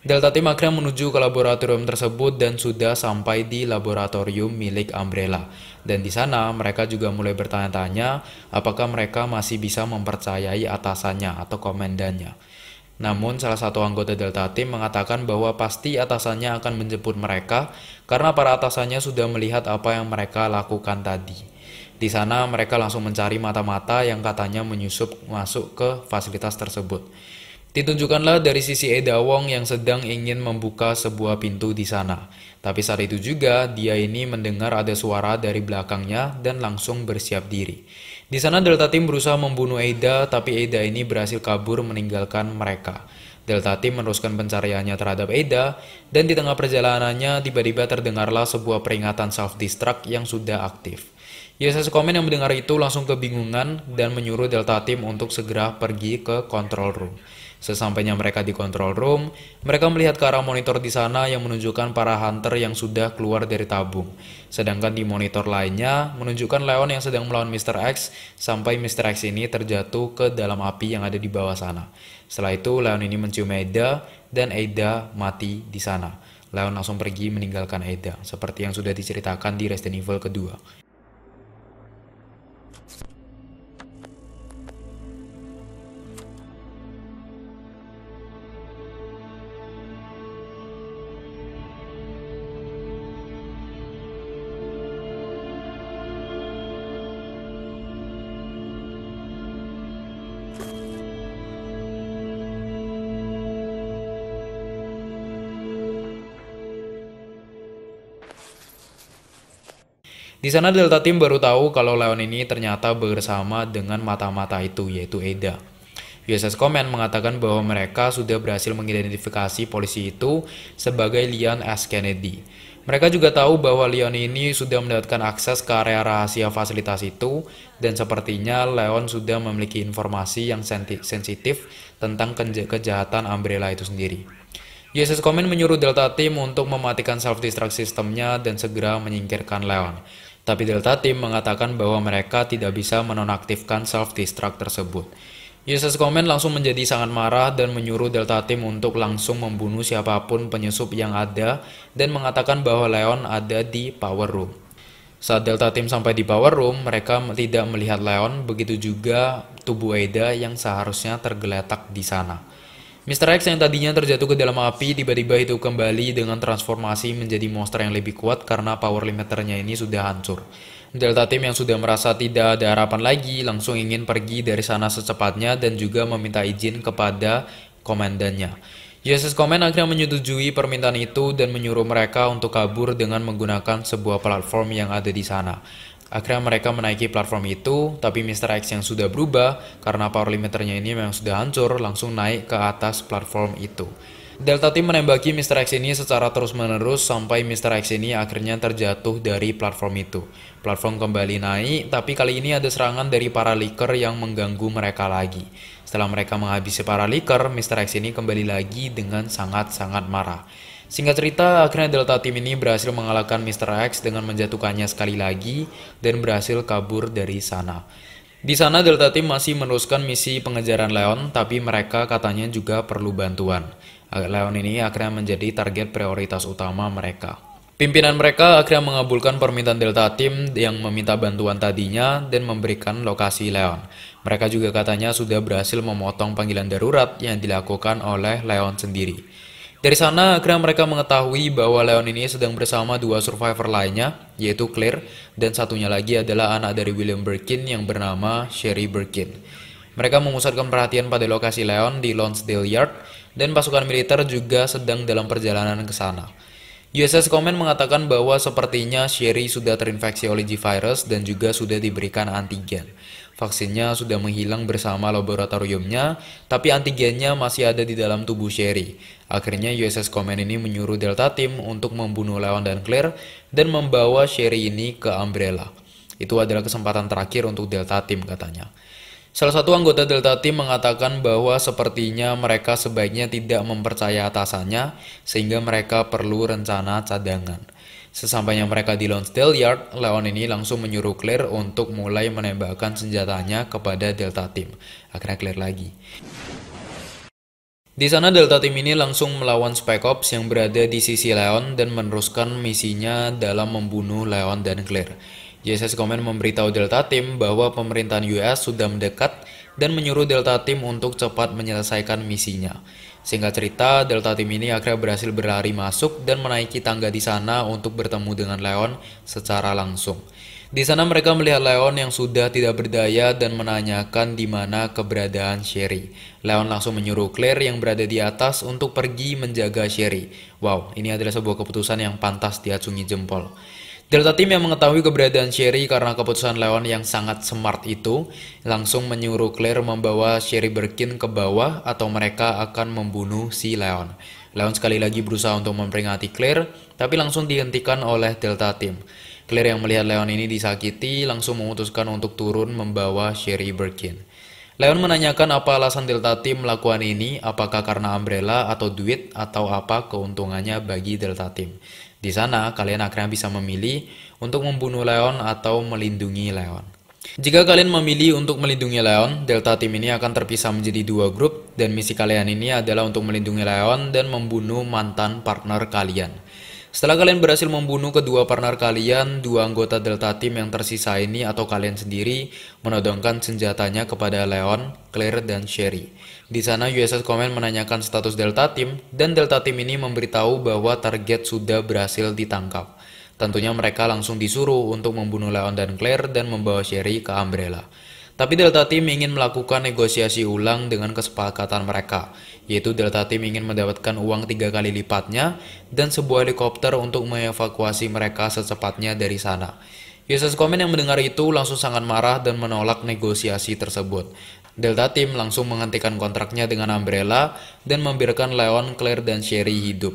Delta Team akhirnya menuju ke laboratorium tersebut dan sudah sampai di laboratorium milik Umbrella. Dan di sana mereka juga mulai bertanya-tanya apakah mereka masih bisa mempercayai atasannya atau komandannya. Namun, salah satu anggota Delta Team mengatakan bahwa pasti atasannya akan menjemput mereka karena para atasannya sudah melihat apa yang mereka lakukan tadi. Di sana, mereka langsung mencari mata-mata yang katanya menyusup masuk ke fasilitas tersebut. Ditunjukkanlah dari sisi Eda Wong yang sedang ingin membuka sebuah pintu di sana. Tapi saat itu juga, dia ini mendengar ada suara dari belakangnya dan langsung bersiap diri. Di sana Delta Team berusaha membunuh Aida, tapi Aida ini berhasil kabur meninggalkan mereka. Delta Team meneruskan pencariannya terhadap Aida, dan di tengah perjalanannya tiba-tiba terdengarlah sebuah peringatan self-destruct yang sudah aktif. Yesus Komen yang mendengar itu langsung kebingungan dan menyuruh Delta Team untuk segera pergi ke control room. Sesampainya mereka di control room, mereka melihat ke arah monitor di sana yang menunjukkan para hunter yang sudah keluar dari tabung. Sedangkan di monitor lainnya menunjukkan Leon yang sedang melawan Mr. X sampai Mr. X ini terjatuh ke dalam api yang ada di bawah sana. Setelah itu Leon ini mencium Ada dan Ada mati di sana. Leon langsung pergi meninggalkan Ada, seperti yang sudah diceritakan di Resident Evil kedua. Di sana Delta Team baru tahu kalau Leon ini ternyata bersama dengan mata-mata itu yaitu Eda. USS Command mengatakan bahwa mereka sudah berhasil mengidentifikasi polisi itu sebagai Leon S. Kennedy. Mereka juga tahu bahwa Leon ini sudah mendapatkan akses ke area rahasia fasilitas itu dan sepertinya Leon sudah memiliki informasi yang sensitif tentang kejahatan Umbrella itu sendiri. USS Command menyuruh Delta Team untuk mematikan self-destruct sistemnya dan segera menyingkirkan Leon. Tapi Delta Team mengatakan bahwa mereka tidak bisa menonaktifkan self-destruct tersebut. USS Comment langsung menjadi sangat marah dan menyuruh Delta Team untuk langsung membunuh siapapun penyusup yang ada dan mengatakan bahwa Leon ada di Power Room. Saat Delta Team sampai di Power Room, mereka tidak melihat Leon, begitu juga tubuh Aida yang seharusnya tergeletak di sana. Mr. X yang tadinya terjatuh ke dalam api tiba-tiba itu kembali dengan transformasi menjadi monster yang lebih kuat karena power limiternya ini sudah hancur. Delta Team yang sudah merasa tidak ada harapan lagi langsung ingin pergi dari sana secepatnya dan juga meminta izin kepada komandannya. Yesus Komen akhirnya menyetujui permintaan itu dan menyuruh mereka untuk kabur dengan menggunakan sebuah platform yang ada di sana. Akhirnya mereka menaiki platform itu, tapi Mr. X yang sudah berubah karena power limiternya ini memang sudah hancur langsung naik ke atas platform itu. Delta Team menembaki Mr. X ini secara terus-menerus sampai Mr. X ini akhirnya terjatuh dari platform itu. Platform kembali naik, tapi kali ini ada serangan dari para leaker yang mengganggu mereka lagi. Setelah mereka menghabisi para leaker, Mr. X ini kembali lagi dengan sangat-sangat marah. Singkat cerita, akhirnya Delta Team ini berhasil mengalahkan Mr. X dengan menjatuhkannya sekali lagi dan berhasil kabur dari sana. Di sana Delta Team masih meneruskan misi pengejaran Leon, tapi mereka katanya juga perlu bantuan. Leon ini akhirnya menjadi target prioritas utama mereka. Pimpinan mereka akhirnya mengabulkan permintaan Delta Team yang meminta bantuan tadinya dan memberikan lokasi Leon. Mereka juga katanya sudah berhasil memotong panggilan darurat yang dilakukan oleh Leon sendiri. Dari sana akhirnya mereka mengetahui bahwa Leon ini sedang bersama dua survivor lainnya, yaitu Claire dan satunya lagi adalah anak dari William Birkin yang bernama Sherry Birkin. Mereka memusatkan perhatian pada lokasi Leon di Lonsdale Yard dan pasukan militer juga sedang dalam perjalanan ke sana. USS Comment mengatakan bahwa sepertinya Sherry sudah terinfeksi oleh G-Virus dan juga sudah diberikan antigen. Vaksinnya sudah menghilang bersama laboratoriumnya, tapi antigennya masih ada di dalam tubuh Sherry. Akhirnya USS Command ini menyuruh Delta Team untuk membunuh Leon dan Claire dan membawa Sherry ini ke Umbrella. Itu adalah kesempatan terakhir untuk Delta Team katanya. Salah satu anggota Delta Team mengatakan bahwa sepertinya mereka sebaiknya tidak mempercaya atasannya sehingga mereka perlu rencana cadangan. Sesampainya mereka di Lonsdale Yard, Leon ini langsung menyuruh Claire untuk mulai menembakkan senjatanya kepada Delta Team. Akhirnya Claire lagi. Di sana Delta Team ini langsung melawan Spec Ops yang berada di sisi Leon dan meneruskan misinya dalam membunuh Leon dan Claire. JSS Command memberitahu Delta Team bahwa pemerintahan US sudah mendekat dan menyuruh Delta Team untuk cepat menyelesaikan misinya. Singkat cerita, Delta Team ini akhirnya berhasil berlari masuk dan menaiki tangga di sana untuk bertemu dengan Leon secara langsung. Di sana mereka melihat Leon yang sudah tidak berdaya dan menanyakan di mana keberadaan Sherry. Leon langsung menyuruh Claire yang berada di atas untuk pergi menjaga Sherry. Wow, ini adalah sebuah keputusan yang pantas diacungi jempol. Delta Team yang mengetahui keberadaan Sherry karena keputusan Leon yang sangat smart itu, langsung menyuruh Claire membawa Sherry Birkin ke bawah atau mereka akan membunuh si Leon. Leon sekali lagi berusaha untuk memperingati Claire, tapi langsung dihentikan oleh Delta Team. Claire yang melihat Leon ini disakiti langsung memutuskan untuk turun membawa Sherry Birkin. Leon menanyakan apa alasan Delta Team melakukan ini, apakah karena umbrella atau duit atau apa keuntungannya bagi Delta Team. Di sana, kalian akhirnya bisa memilih untuk membunuh Leon atau melindungi Leon. Jika kalian memilih untuk melindungi Leon, Delta Team ini akan terpisah menjadi dua grup, dan misi kalian ini adalah untuk melindungi Leon dan membunuh mantan partner kalian. Setelah kalian berhasil membunuh kedua partner kalian, dua anggota Delta Team yang tersisa ini atau kalian sendiri menodongkan senjatanya kepada Leon, Claire, dan Sherry. Di sana USS Command menanyakan status Delta Team dan Delta Team ini memberitahu bahwa target sudah berhasil ditangkap. Tentunya mereka langsung disuruh untuk membunuh Leon dan Claire dan membawa Sherry ke Umbrella. Tapi Delta Team ingin melakukan negosiasi ulang dengan kesepakatan mereka, yaitu Delta Team ingin mendapatkan uang tiga kali lipatnya dan sebuah helikopter untuk mengevakuasi mereka secepatnya dari sana. USS Komen yang mendengar itu langsung sangat marah dan menolak negosiasi tersebut. Delta Team langsung menghentikan kontraknya dengan Umbrella dan membiarkan Leon, Claire, dan Sherry hidup.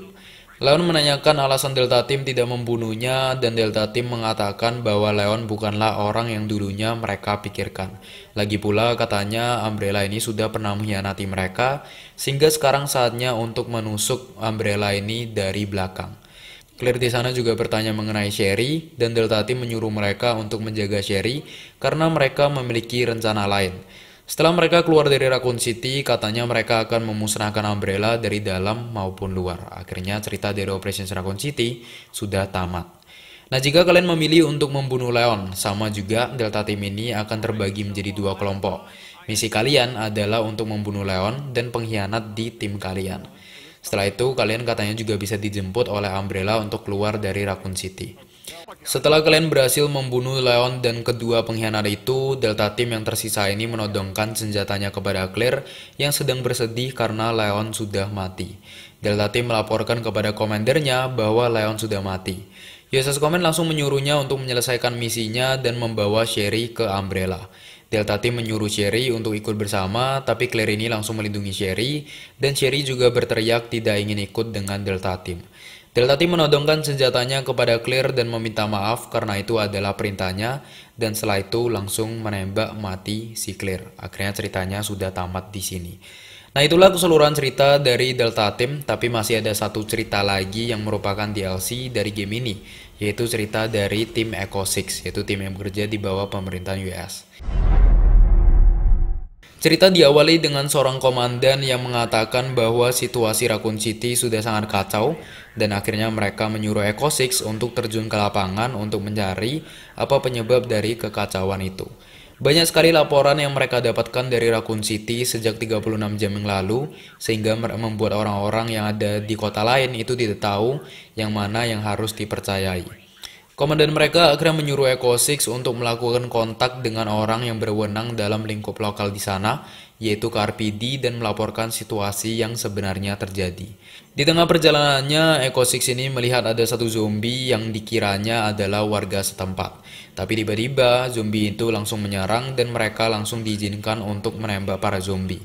Leon menanyakan alasan Delta Team tidak membunuhnya dan Delta Team mengatakan bahwa Leon bukanlah orang yang dulunya mereka pikirkan. Lagi pula katanya Umbrella ini sudah pernah mengkhianati mereka sehingga sekarang saatnya untuk menusuk Umbrella ini dari belakang. Claire di sana juga bertanya mengenai Sherry dan Delta Team menyuruh mereka untuk menjaga Sherry karena mereka memiliki rencana lain. Setelah mereka keluar dari Raccoon City, katanya mereka akan memusnahkan Umbrella dari dalam maupun luar. Akhirnya cerita dari Operation Raccoon City sudah tamat. Nah jika kalian memilih untuk membunuh Leon, sama juga Delta Team ini akan terbagi menjadi dua kelompok. Misi kalian adalah untuk membunuh Leon dan pengkhianat di tim kalian. Setelah itu, kalian katanya juga bisa dijemput oleh Umbrella untuk keluar dari Raccoon City. Setelah kalian berhasil membunuh Leon dan kedua pengkhianat itu, delta Team yang tersisa ini menodongkan senjatanya kepada Claire yang sedang bersedih karena Leon sudah mati. Delta Team melaporkan kepada komandernya bahwa Leon sudah mati. Yosas Komen langsung menyuruhnya untuk menyelesaikan misinya dan membawa Sherry ke Umbrella. Delta Team menyuruh Sherry untuk ikut bersama, tapi Claire ini langsung melindungi Sherry, dan Sherry juga berteriak tidak ingin ikut dengan Delta Team. Deltati menodongkan senjatanya kepada Clear dan meminta maaf karena itu adalah perintahnya dan setelah itu langsung menembak mati si Clear. Akhirnya ceritanya sudah tamat di sini. Nah itulah keseluruhan cerita dari Delta Team tapi masih ada satu cerita lagi yang merupakan DLC dari game ini yaitu cerita dari tim Echo Six yaitu tim yang bekerja di bawah pemerintahan US. Cerita diawali dengan seorang komandan yang mengatakan bahwa situasi Raccoon City sudah sangat kacau dan akhirnya mereka menyuruh Eko Six untuk terjun ke lapangan untuk mencari apa penyebab dari kekacauan itu. Banyak sekali laporan yang mereka dapatkan dari Raccoon City sejak 36 jam yang lalu, sehingga membuat orang-orang yang ada di kota lain itu tidak tahu yang mana yang harus dipercayai. Komandan mereka akhirnya menyuruh Eko Six untuk melakukan kontak dengan orang yang berwenang dalam lingkup lokal di sana, yaitu Karpidi dan melaporkan situasi yang sebenarnya terjadi. Di tengah perjalanannya, Eko Six ini melihat ada satu zombie yang dikiranya adalah warga setempat. Tapi tiba-tiba, zombie itu langsung menyerang dan mereka langsung diizinkan untuk menembak para zombie.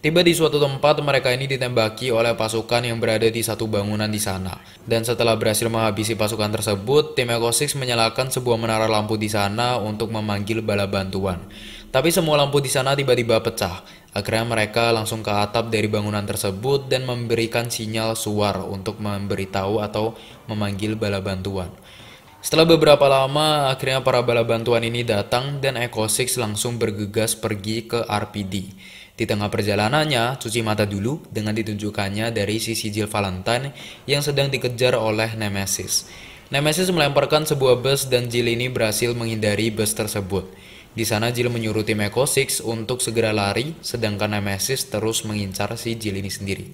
Tiba di suatu tempat, mereka ini ditembaki oleh pasukan yang berada di satu bangunan di sana. Dan setelah berhasil menghabisi pasukan tersebut, tim Eko Six menyalakan sebuah menara lampu di sana untuk memanggil bala bantuan. Tapi semua lampu di sana tiba-tiba pecah Akhirnya mereka langsung ke atap dari bangunan tersebut dan memberikan sinyal suar untuk memberitahu atau memanggil bala bantuan. Setelah beberapa lama, akhirnya para bala bantuan ini datang dan Echo Six langsung bergegas pergi ke RPD. Di tengah perjalanannya, cuci mata dulu dengan ditunjukkannya dari sisi Jill Valentine yang sedang dikejar oleh Nemesis. Nemesis melemparkan sebuah bus dan Jill ini berhasil menghindari bus tersebut. Di sana Jill menyuruh tim Echo Six untuk segera lari, sedangkan Nemesis terus mengincar si Jill ini sendiri.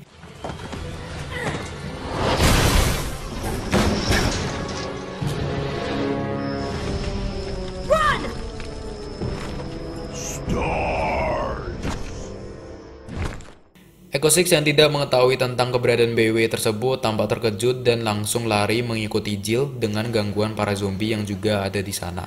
Eko Six yang tidak mengetahui tentang keberadaan BW tersebut tampak terkejut dan langsung lari mengikuti Jill dengan gangguan para zombie yang juga ada di sana.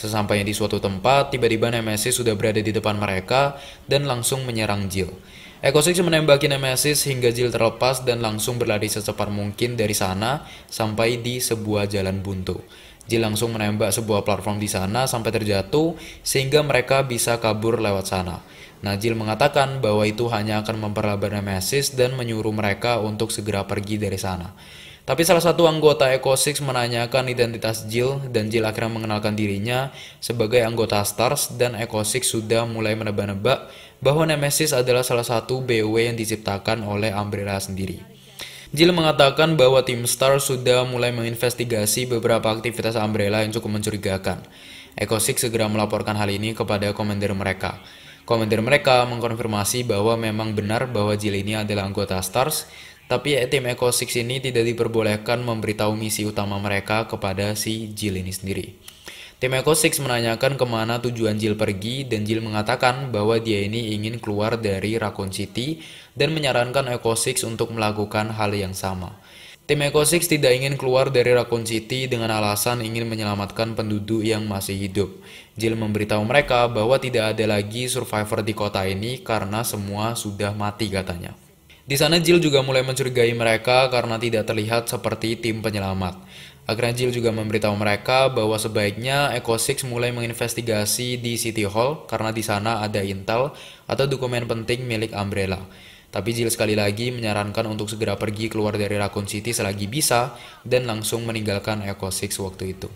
Sesampainya di suatu tempat, tiba-tiba Nemesis sudah berada di depan mereka dan langsung menyerang Jill. Echo Six menembaki Nemesis hingga Jill terlepas dan langsung berlari secepat mungkin dari sana sampai di sebuah jalan buntu. Jill langsung menembak sebuah platform di sana sampai terjatuh sehingga mereka bisa kabur lewat sana. Nah, Jill mengatakan bahwa itu hanya akan memperlambat Nemesis dan menyuruh mereka untuk segera pergi dari sana. Tapi salah satu anggota Ecosix Six menanyakan identitas Jill dan Jill akhirnya mengenalkan dirinya sebagai anggota STARS dan Echo Six sudah mulai menebak-nebak bahwa Nemesis adalah salah satu BW e yang diciptakan oleh Umbrella sendiri. Jill mengatakan bahwa tim STAR sudah mulai menginvestigasi beberapa aktivitas Umbrella yang cukup mencurigakan. Ecosix Six segera melaporkan hal ini kepada komander mereka. Komander mereka mengkonfirmasi bahwa memang benar bahwa Jill ini adalah anggota STARS tapi ya, tim Echo Six ini tidak diperbolehkan memberitahu misi utama mereka kepada si Jill ini sendiri. Tim Echo Six menanyakan kemana tujuan Jill pergi dan Jill mengatakan bahwa dia ini ingin keluar dari Raccoon City dan menyarankan Echo Six untuk melakukan hal yang sama. Tim Echo Six tidak ingin keluar dari Raccoon City dengan alasan ingin menyelamatkan penduduk yang masih hidup. Jill memberitahu mereka bahwa tidak ada lagi survivor di kota ini karena semua sudah mati katanya. Di sana Jill juga mulai mencurigai mereka karena tidak terlihat seperti tim penyelamat. Akhirnya Jill juga memberitahu mereka bahwa sebaiknya Echo Six mulai menginvestigasi di City Hall karena di sana ada intel atau dokumen penting milik Umbrella. Tapi Jill sekali lagi menyarankan untuk segera pergi keluar dari Raccoon City selagi bisa dan langsung meninggalkan Echo Six waktu itu.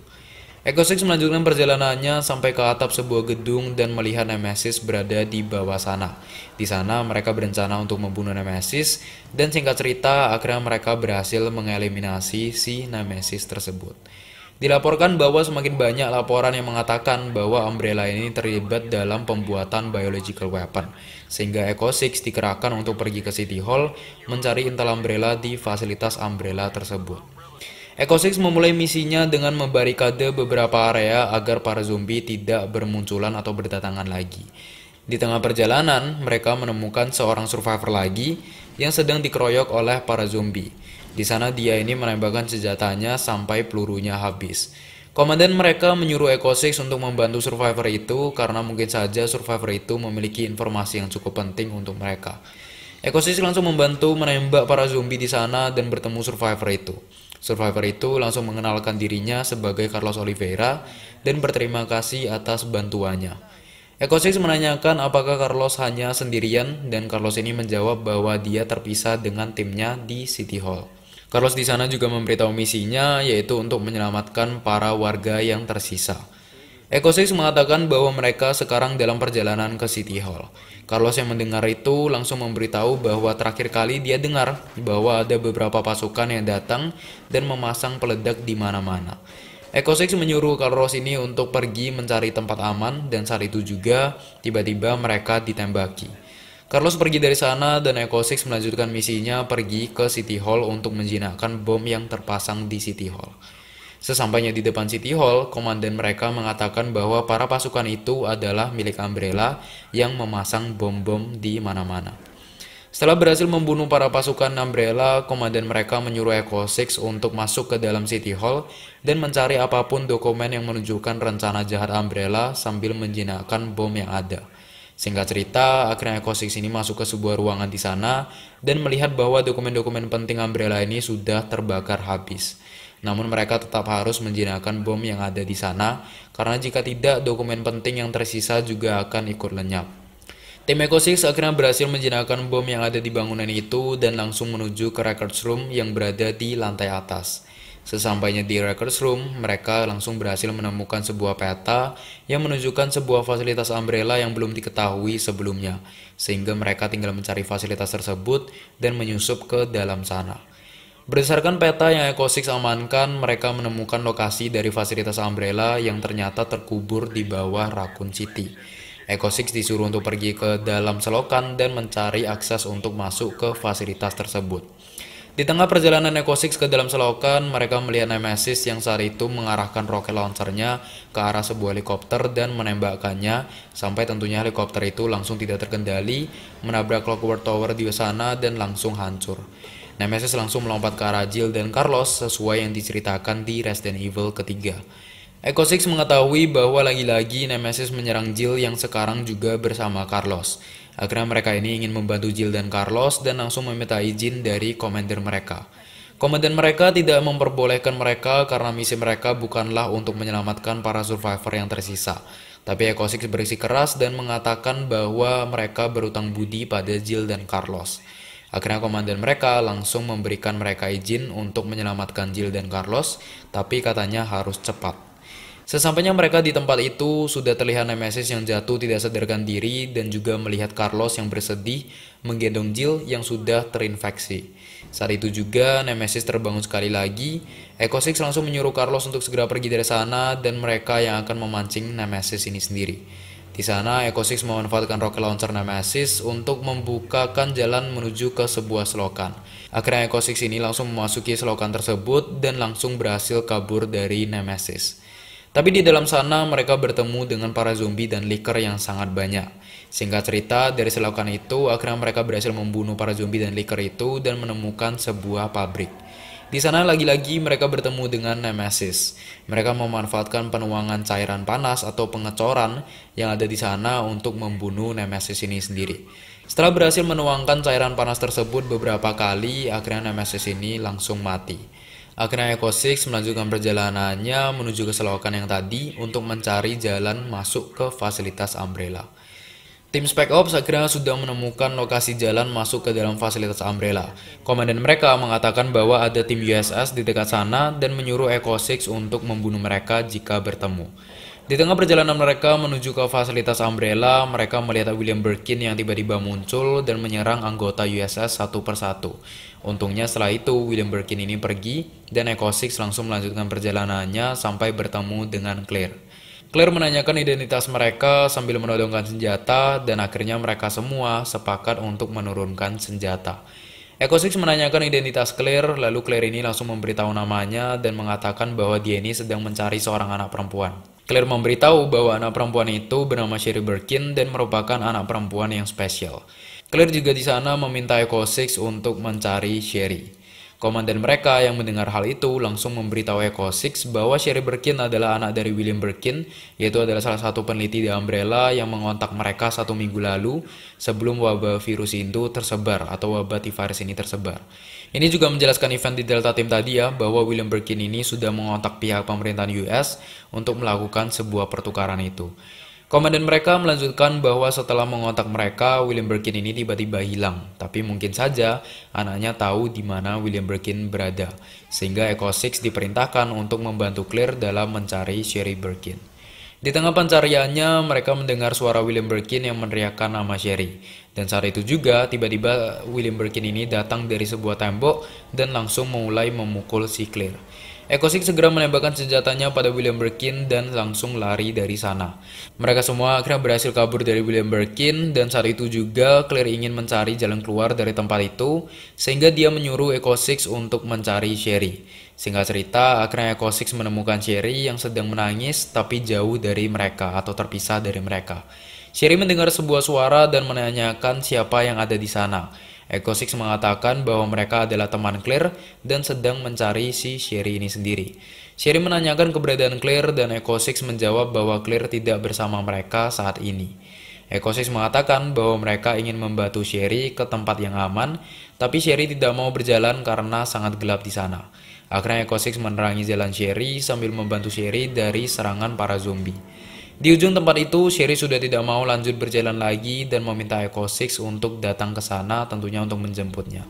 Echo Six melanjutkan perjalanannya sampai ke atap sebuah gedung dan melihat Nemesis berada di bawah sana. Di sana mereka berencana untuk membunuh Nemesis dan singkat cerita akhirnya mereka berhasil mengeliminasi si Nemesis tersebut. Dilaporkan bahwa semakin banyak laporan yang mengatakan bahwa Umbrella ini terlibat dalam pembuatan biological weapon, sehingga Echo Six dikerahkan untuk pergi ke City Hall mencari intel Umbrella di fasilitas Umbrella tersebut. Eco6 memulai misinya dengan membarikade beberapa area agar para zombie tidak bermunculan atau berdatangan lagi. Di tengah perjalanan, mereka menemukan seorang survivor lagi yang sedang dikeroyok oleh para zombie. Di sana dia ini menembakkan senjatanya sampai pelurunya habis. Komandan mereka menyuruh Eco6 untuk membantu survivor itu karena mungkin saja survivor itu memiliki informasi yang cukup penting untuk mereka. Eco6 langsung membantu menembak para zombie di sana dan bertemu survivor itu. Survivor itu langsung mengenalkan dirinya sebagai Carlos Oliveira dan berterima kasih atas bantuannya. Eko Six menanyakan apakah Carlos hanya sendirian dan Carlos ini menjawab bahwa dia terpisah dengan timnya di City Hall. Carlos di sana juga memberitahu misinya yaitu untuk menyelamatkan para warga yang tersisa. Eko Six mengatakan bahwa mereka sekarang dalam perjalanan ke City Hall. Carlos yang mendengar itu langsung memberitahu bahwa terakhir kali dia dengar bahwa ada beberapa pasukan yang datang dan memasang peledak di mana-mana. Eko Six menyuruh Carlos ini untuk pergi mencari tempat aman dan saat itu juga tiba-tiba mereka ditembaki. Carlos pergi dari sana dan Eko Six melanjutkan misinya pergi ke City Hall untuk menjinakkan bom yang terpasang di City Hall. Sesampainya di depan City Hall, komandan mereka mengatakan bahwa para pasukan itu adalah milik Umbrella yang memasang bom-bom di mana-mana. Setelah berhasil membunuh para pasukan Umbrella, komandan mereka menyuruh Echo Six untuk masuk ke dalam City Hall dan mencari apapun dokumen yang menunjukkan rencana jahat Umbrella sambil menjinakkan bom yang ada. Singkat cerita, akhirnya Echo Six ini masuk ke sebuah ruangan di sana dan melihat bahwa dokumen-dokumen penting Umbrella ini sudah terbakar habis. Namun mereka tetap harus menjinakkan bom yang ada di sana karena jika tidak dokumen penting yang tersisa juga akan ikut lenyap. Tim Echo Six akhirnya berhasil menjinakkan bom yang ada di bangunan itu dan langsung menuju ke records room yang berada di lantai atas. Sesampainya di records room, mereka langsung berhasil menemukan sebuah peta yang menunjukkan sebuah fasilitas umbrella yang belum diketahui sebelumnya, sehingga mereka tinggal mencari fasilitas tersebut dan menyusup ke dalam sana. Berdasarkan peta yang Eco6 amankan, mereka menemukan lokasi dari fasilitas Umbrella yang ternyata terkubur di bawah Raccoon City. Eco6 disuruh untuk pergi ke dalam selokan dan mencari akses untuk masuk ke fasilitas tersebut. Di tengah perjalanan Eco6 ke dalam selokan, mereka melihat Nemesis yang saat itu mengarahkan roket launchernya ke arah sebuah helikopter dan menembakkannya sampai tentunya helikopter itu langsung tidak terkendali, menabrak Clockwork Tower di sana dan langsung hancur. Nemesis langsung melompat ke arah Jill dan Carlos sesuai yang diceritakan di Resident Evil ketiga. Echo Six mengetahui bahwa lagi-lagi Nemesis menyerang Jill yang sekarang juga bersama Carlos. Akhirnya mereka ini ingin membantu Jill dan Carlos dan langsung meminta izin dari komandan mereka. Komandan mereka tidak memperbolehkan mereka karena misi mereka bukanlah untuk menyelamatkan para survivor yang tersisa. Tapi Echo Six berisi keras dan mengatakan bahwa mereka berutang budi pada Jill dan Carlos. Akhirnya komandan mereka langsung memberikan mereka izin untuk menyelamatkan Jill dan Carlos, tapi katanya harus cepat. Sesampainya mereka di tempat itu, sudah terlihat Nemesis yang jatuh tidak sadarkan diri dan juga melihat Carlos yang bersedih menggendong Jill yang sudah terinfeksi. Saat itu juga Nemesis terbangun sekali lagi, Echo Six langsung menyuruh Carlos untuk segera pergi dari sana dan mereka yang akan memancing Nemesis ini sendiri. Di sana, Eco Six memanfaatkan rocket launcher Nemesis untuk membukakan jalan menuju ke sebuah selokan. Akhirnya Eco Six ini langsung memasuki selokan tersebut dan langsung berhasil kabur dari Nemesis. Tapi di dalam sana mereka bertemu dengan para zombie dan liker yang sangat banyak. Singkat cerita, dari selokan itu akhirnya mereka berhasil membunuh para zombie dan liker itu dan menemukan sebuah pabrik. Di sana lagi-lagi mereka bertemu dengan Nemesis. Mereka memanfaatkan penuangan cairan panas atau pengecoran yang ada di sana untuk membunuh Nemesis ini sendiri. Setelah berhasil menuangkan cairan panas tersebut beberapa kali, akhirnya Nemesis ini langsung mati. Akhirnya Echo Six melanjutkan perjalanannya menuju ke selokan yang tadi untuk mencari jalan masuk ke fasilitas Umbrella. Tim Spec Ops segera sudah menemukan lokasi jalan masuk ke dalam fasilitas Umbrella. Komandan mereka mengatakan bahwa ada tim USS di dekat sana dan menyuruh Echo Six untuk membunuh mereka jika bertemu. Di tengah perjalanan mereka menuju ke fasilitas Umbrella, mereka melihat William Birkin yang tiba-tiba muncul dan menyerang anggota USS satu persatu. Untungnya setelah itu, William Birkin ini pergi dan Echo Six langsung melanjutkan perjalanannya sampai bertemu dengan Claire. Claire menanyakan identitas mereka sambil menodongkan senjata dan akhirnya mereka semua sepakat untuk menurunkan senjata. Echo Six menanyakan identitas Claire, lalu Claire ini langsung memberitahu namanya dan mengatakan bahwa dia ini sedang mencari seorang anak perempuan. Claire memberitahu bahwa anak perempuan itu bernama Sherry Birkin dan merupakan anak perempuan yang spesial. Claire juga di sana meminta Echo Six untuk mencari Sherry. Komandan mereka yang mendengar hal itu langsung memberitahu Eko Six bahwa Sherry Birkin adalah anak dari William Birkin, yaitu adalah salah satu peneliti di Umbrella yang mengontak mereka satu minggu lalu sebelum wabah virus itu tersebar atau wabah T-virus ini tersebar. Ini juga menjelaskan event di Delta Team tadi ya, bahwa William Birkin ini sudah mengontak pihak pemerintahan US untuk melakukan sebuah pertukaran itu. Komandan mereka melanjutkan bahwa setelah mengontak mereka, William Birkin ini tiba-tiba hilang. Tapi mungkin saja anaknya tahu di mana William Birkin berada, sehingga Echo Six diperintahkan untuk membantu Claire dalam mencari Sherry Birkin. Di tengah pencariannya, mereka mendengar suara William Birkin yang meneriakkan nama Sherry. Dan saat itu juga, tiba-tiba William Birkin ini datang dari sebuah tembok dan langsung memulai memukul si Claire. Ekosik segera menembakkan senjatanya pada William Birkin dan langsung lari dari sana. Mereka semua akhirnya berhasil kabur dari William Birkin dan saat itu juga Claire ingin mencari jalan keluar dari tempat itu sehingga dia menyuruh Ekosik untuk mencari Sherry. Sehingga cerita, akhirnya Ekosik menemukan Sherry yang sedang menangis tapi jauh dari mereka atau terpisah dari mereka. Sherry mendengar sebuah suara dan menanyakan siapa yang ada di sana. Echo Six mengatakan bahwa mereka adalah teman Claire dan sedang mencari si Sherry ini sendiri. Sherry menanyakan keberadaan Claire dan Echo Six menjawab bahwa Claire tidak bersama mereka saat ini. Echo Six mengatakan bahwa mereka ingin membantu Sherry ke tempat yang aman, tapi Sherry tidak mau berjalan karena sangat gelap di sana. Akhirnya Echo Six menerangi jalan Sherry sambil membantu Sherry dari serangan para zombie. Di ujung tempat itu, Sherry sudah tidak mau lanjut berjalan lagi dan meminta Echo Six untuk datang ke sana tentunya untuk menjemputnya.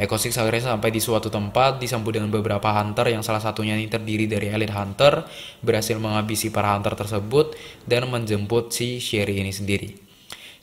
Echo Six akhirnya sampai di suatu tempat disambut dengan beberapa hunter yang salah satunya ini terdiri dari elite hunter berhasil menghabisi para hunter tersebut dan menjemput si Sherry ini sendiri.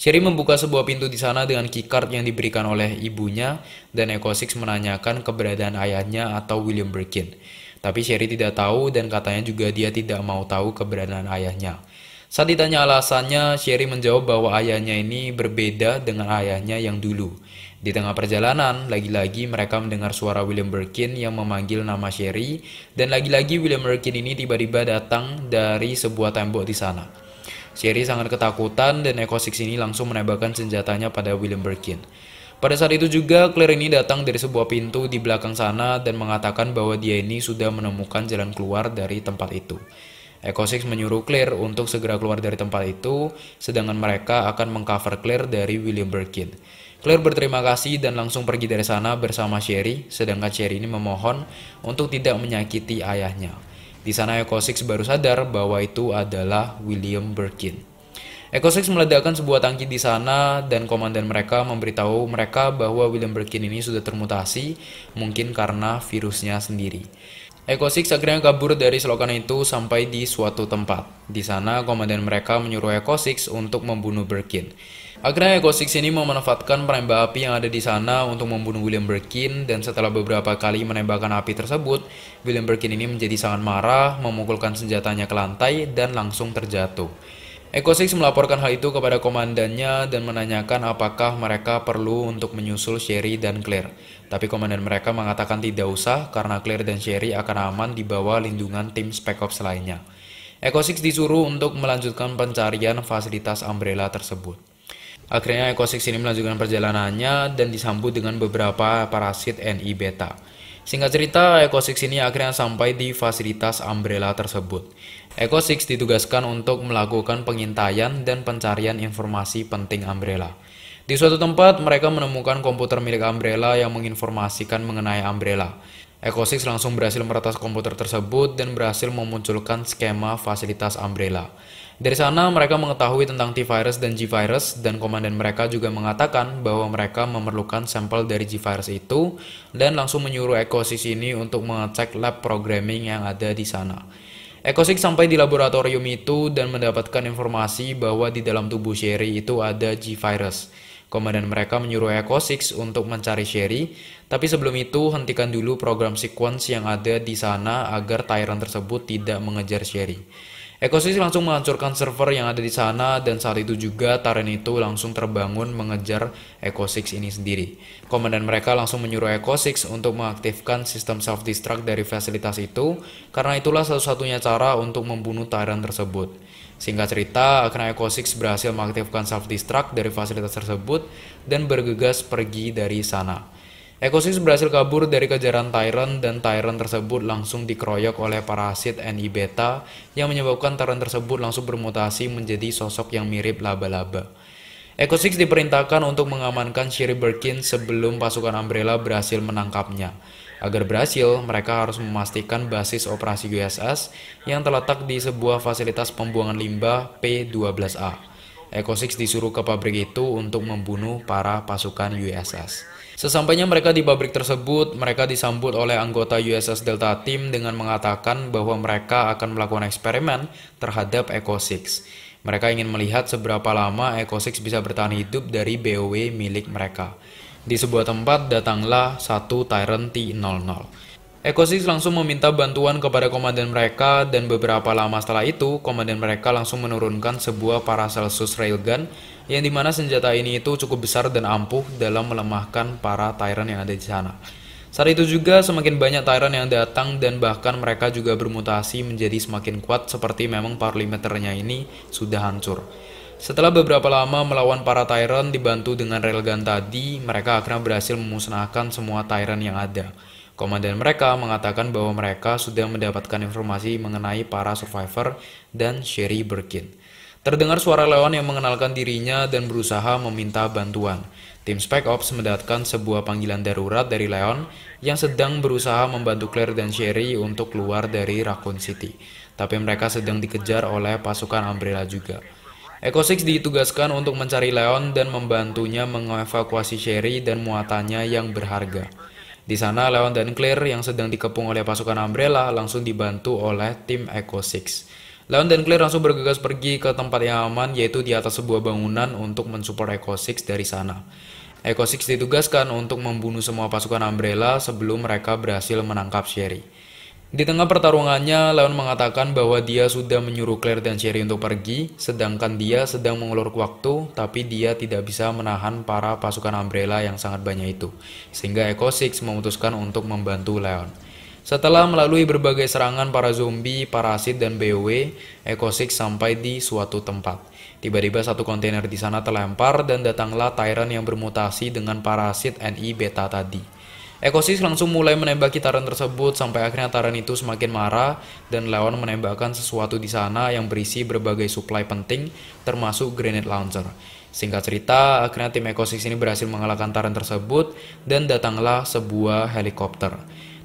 Sherry membuka sebuah pintu di sana dengan keycard yang diberikan oleh ibunya dan Echo Six menanyakan keberadaan ayahnya atau William Birkin. Tapi Sherry tidak tahu dan katanya juga dia tidak mau tahu keberadaan ayahnya. Saat ditanya alasannya, Sherry menjawab bahwa ayahnya ini berbeda dengan ayahnya yang dulu. Di tengah perjalanan, lagi-lagi mereka mendengar suara William Birkin yang memanggil nama Sherry, dan lagi-lagi William Birkin ini tiba-tiba datang dari sebuah tembok di sana. Sherry sangat ketakutan dan Echo Six ini langsung menembakkan senjatanya pada William Birkin. Pada saat itu juga, Claire ini datang dari sebuah pintu di belakang sana dan mengatakan bahwa dia ini sudah menemukan jalan keluar dari tempat itu. Echo Six menyuruh Clear untuk segera keluar dari tempat itu, sedangkan mereka akan mengcover Clear dari William Birkin. Clear berterima kasih dan langsung pergi dari sana bersama Sherry, sedangkan Sherry ini memohon untuk tidak menyakiti ayahnya. Di sana Echo Six baru sadar bahwa itu adalah William Birkin. Echo Six meledakkan sebuah tangki di sana dan komandan mereka memberitahu mereka bahwa William Birkin ini sudah termutasi, mungkin karena virusnya sendiri. Eko Six akhirnya kabur dari selokan itu sampai di suatu tempat. Di sana, komandan mereka menyuruh Eko Six untuk membunuh Birkin. Akhirnya Eko Six ini memanfaatkan penembak api yang ada di sana untuk membunuh William Birkin dan setelah beberapa kali menembakkan api tersebut, William Birkin ini menjadi sangat marah, memukulkan senjatanya ke lantai dan langsung terjatuh. Eko Six melaporkan hal itu kepada komandannya dan menanyakan apakah mereka perlu untuk menyusul Sherry dan Claire. Tapi komandan mereka mengatakan tidak usah karena Claire dan Sherry akan aman di bawah lindungan tim Spec Ops lainnya. Eko Six disuruh untuk melanjutkan pencarian fasilitas umbrella tersebut. Akhirnya Eko Six ini melanjutkan perjalanannya dan disambut dengan beberapa parasit NI Beta. Singkat cerita, Eko Six ini akhirnya sampai di fasilitas umbrella tersebut. Eko Six ditugaskan untuk melakukan pengintaian dan pencarian informasi penting Umbrella. Di suatu tempat, mereka menemukan komputer milik Umbrella yang menginformasikan mengenai Umbrella. Eko Six langsung berhasil meretas komputer tersebut dan berhasil memunculkan skema fasilitas Umbrella. Dari sana, mereka mengetahui tentang T-Virus dan G-Virus, dan komandan mereka juga mengatakan bahwa mereka memerlukan sampel dari G-Virus itu, dan langsung menyuruh Eco Six ini untuk mengecek lab programming yang ada di sana. Ekosik sampai di laboratorium itu dan mendapatkan informasi bahwa di dalam tubuh Sherry itu ada G-Virus. Komandan mereka menyuruh Eko6 untuk mencari Sherry, tapi sebelum itu hentikan dulu program sequence yang ada di sana agar Tyrant tersebut tidak mengejar Sherry. Ekosisi langsung menghancurkan server yang ada di sana dan saat itu juga Taren itu langsung terbangun mengejar Ekosix ini sendiri. Komandan mereka langsung menyuruh Ekosix untuk mengaktifkan sistem self-destruct dari fasilitas itu karena itulah satu-satunya cara untuk membunuh Taren tersebut. Singkat cerita, akhirnya Ecosix berhasil mengaktifkan self-destruct dari fasilitas tersebut dan bergegas pergi dari sana. Ecosis berhasil kabur dari kejaran Tyrant dan Tyrant tersebut langsung dikeroyok oleh parasit NI Beta yang menyebabkan Tyrant tersebut langsung bermutasi menjadi sosok yang mirip laba-laba. Ecosix diperintahkan untuk mengamankan Shiri Birkin sebelum pasukan Umbrella berhasil menangkapnya. Agar berhasil, mereka harus memastikan basis operasi USS yang terletak di sebuah fasilitas pembuangan limbah P-12A. Ecosix disuruh ke pabrik itu untuk membunuh para pasukan USS. Sesampainya mereka di pabrik tersebut, mereka disambut oleh anggota USS Delta Team dengan mengatakan bahwa mereka akan melakukan eksperimen terhadap Echo Six. Mereka ingin melihat seberapa lama Echo Six bisa bertahan hidup dari BOW milik mereka. Di sebuah tempat datanglah satu Tyrant T-00. Ekosis langsung meminta bantuan kepada komandan mereka dan beberapa lama setelah itu, komandan mereka langsung menurunkan sebuah Paracelsus Railgun yang dimana senjata ini itu cukup besar dan ampuh dalam melemahkan para Tyrant yang ada di sana. Saat itu juga semakin banyak Tyrant yang datang dan bahkan mereka juga bermutasi menjadi semakin kuat seperti memang parlimeternya ini sudah hancur. Setelah beberapa lama melawan para Tyrant dibantu dengan Railgun tadi, mereka akhirnya berhasil memusnahkan semua Tyrant yang ada. Komandan mereka mengatakan bahwa mereka sudah mendapatkan informasi mengenai para survivor dan Sherry Birkin. Terdengar suara Leon yang mengenalkan dirinya dan berusaha meminta bantuan. Tim Spec Ops mendapatkan sebuah panggilan darurat dari Leon yang sedang berusaha membantu Claire dan Sherry untuk keluar dari Raccoon City. Tapi mereka sedang dikejar oleh pasukan Umbrella juga. Echo Six ditugaskan untuk mencari Leon dan membantunya mengevakuasi Sherry dan muatannya yang berharga. Di sana Leon dan Claire yang sedang dikepung oleh pasukan Umbrella langsung dibantu oleh tim Echo Six. Leon dan Claire langsung bergegas pergi ke tempat yang aman yaitu di atas sebuah bangunan untuk mensupport Echo Six dari sana. Echo Six ditugaskan untuk membunuh semua pasukan Umbrella sebelum mereka berhasil menangkap Sherry. Di tengah pertarungannya, Leon mengatakan bahwa dia sudah menyuruh Claire dan Sherry untuk pergi, sedangkan dia sedang mengulur waktu, tapi dia tidak bisa menahan para pasukan Umbrella yang sangat banyak itu, sehingga Echo Six memutuskan untuk membantu Leon. Setelah melalui berbagai serangan para zombie, parasit, dan BOW, Echo Six sampai di suatu tempat. Tiba-tiba satu kontainer di sana terlempar dan datanglah Tyrant yang bermutasi dengan parasit NI Beta tadi. Ekosis langsung mulai menembaki Taran tersebut sampai akhirnya Taran itu semakin marah dan Leon menembakkan sesuatu di sana yang berisi berbagai suplai penting termasuk grenade launcher. Singkat cerita, akhirnya tim Ekosis ini berhasil mengalahkan Taran tersebut dan datanglah sebuah helikopter.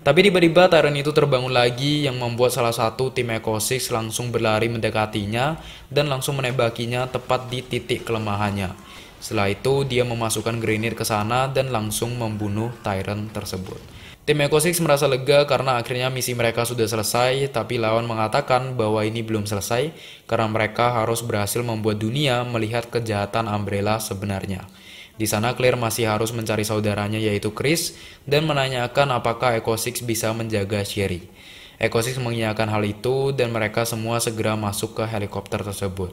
Tapi tiba-tiba Taran itu terbangun lagi yang membuat salah satu tim Ekosis langsung berlari mendekatinya dan langsung menembakinya tepat di titik kelemahannya. Setelah itu, dia memasukkan grenade ke sana dan langsung membunuh Tyrant tersebut. Tim Echo Six merasa lega karena akhirnya misi mereka sudah selesai, tapi lawan mengatakan bahwa ini belum selesai karena mereka harus berhasil membuat dunia melihat kejahatan Umbrella sebenarnya. Di sana Claire masih harus mencari saudaranya yaitu Chris dan menanyakan apakah Echo Six bisa menjaga Sherry. Echo Six mengiyakan hal itu dan mereka semua segera masuk ke helikopter tersebut.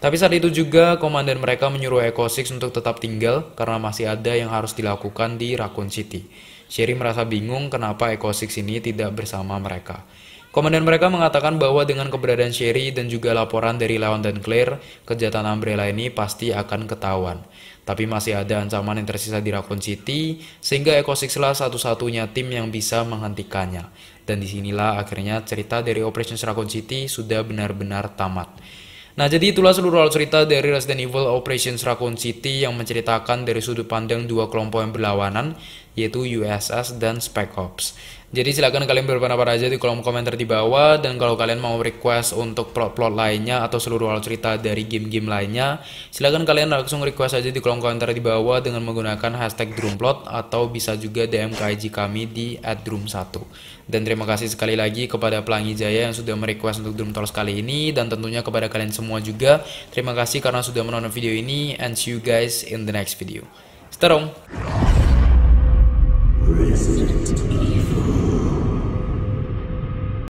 Tapi saat itu juga komandan mereka menyuruh Echo Six untuk tetap tinggal karena masih ada yang harus dilakukan di Raccoon City. Sherry merasa bingung kenapa Echo Six ini tidak bersama mereka. Komandan mereka mengatakan bahwa dengan keberadaan Sherry dan juga laporan dari Leon dan Claire, kejahatan Umbrella ini pasti akan ketahuan. Tapi masih ada ancaman yang tersisa di Raccoon City, sehingga Echo Six lah satu-satunya tim yang bisa menghentikannya. Dan disinilah akhirnya cerita dari Operation Raccoon City sudah benar-benar tamat. Nah, jadi itulah seluruh alur cerita dari Resident Evil Operation: Raccoon City yang menceritakan dari sudut pandang dua kelompok yang berlawanan, yaitu USS dan Spec Ops. Jadi silahkan kalian berpendapat aja di kolom komentar di bawah dan kalau kalian mau request untuk plot-plot lainnya atau seluruh alur cerita dari game-game lainnya, silahkan kalian langsung request aja di kolom komentar di bawah dengan menggunakan hashtag drumplot atau bisa juga DM ke IG kami di @drum1. Dan terima kasih sekali lagi kepada Pelangi Jaya yang sudah merequest untuk Drum Talks kali ini dan tentunya kepada kalian semua juga terima kasih karena sudah menonton video ini and see you guys in the next video. Starong. Resident.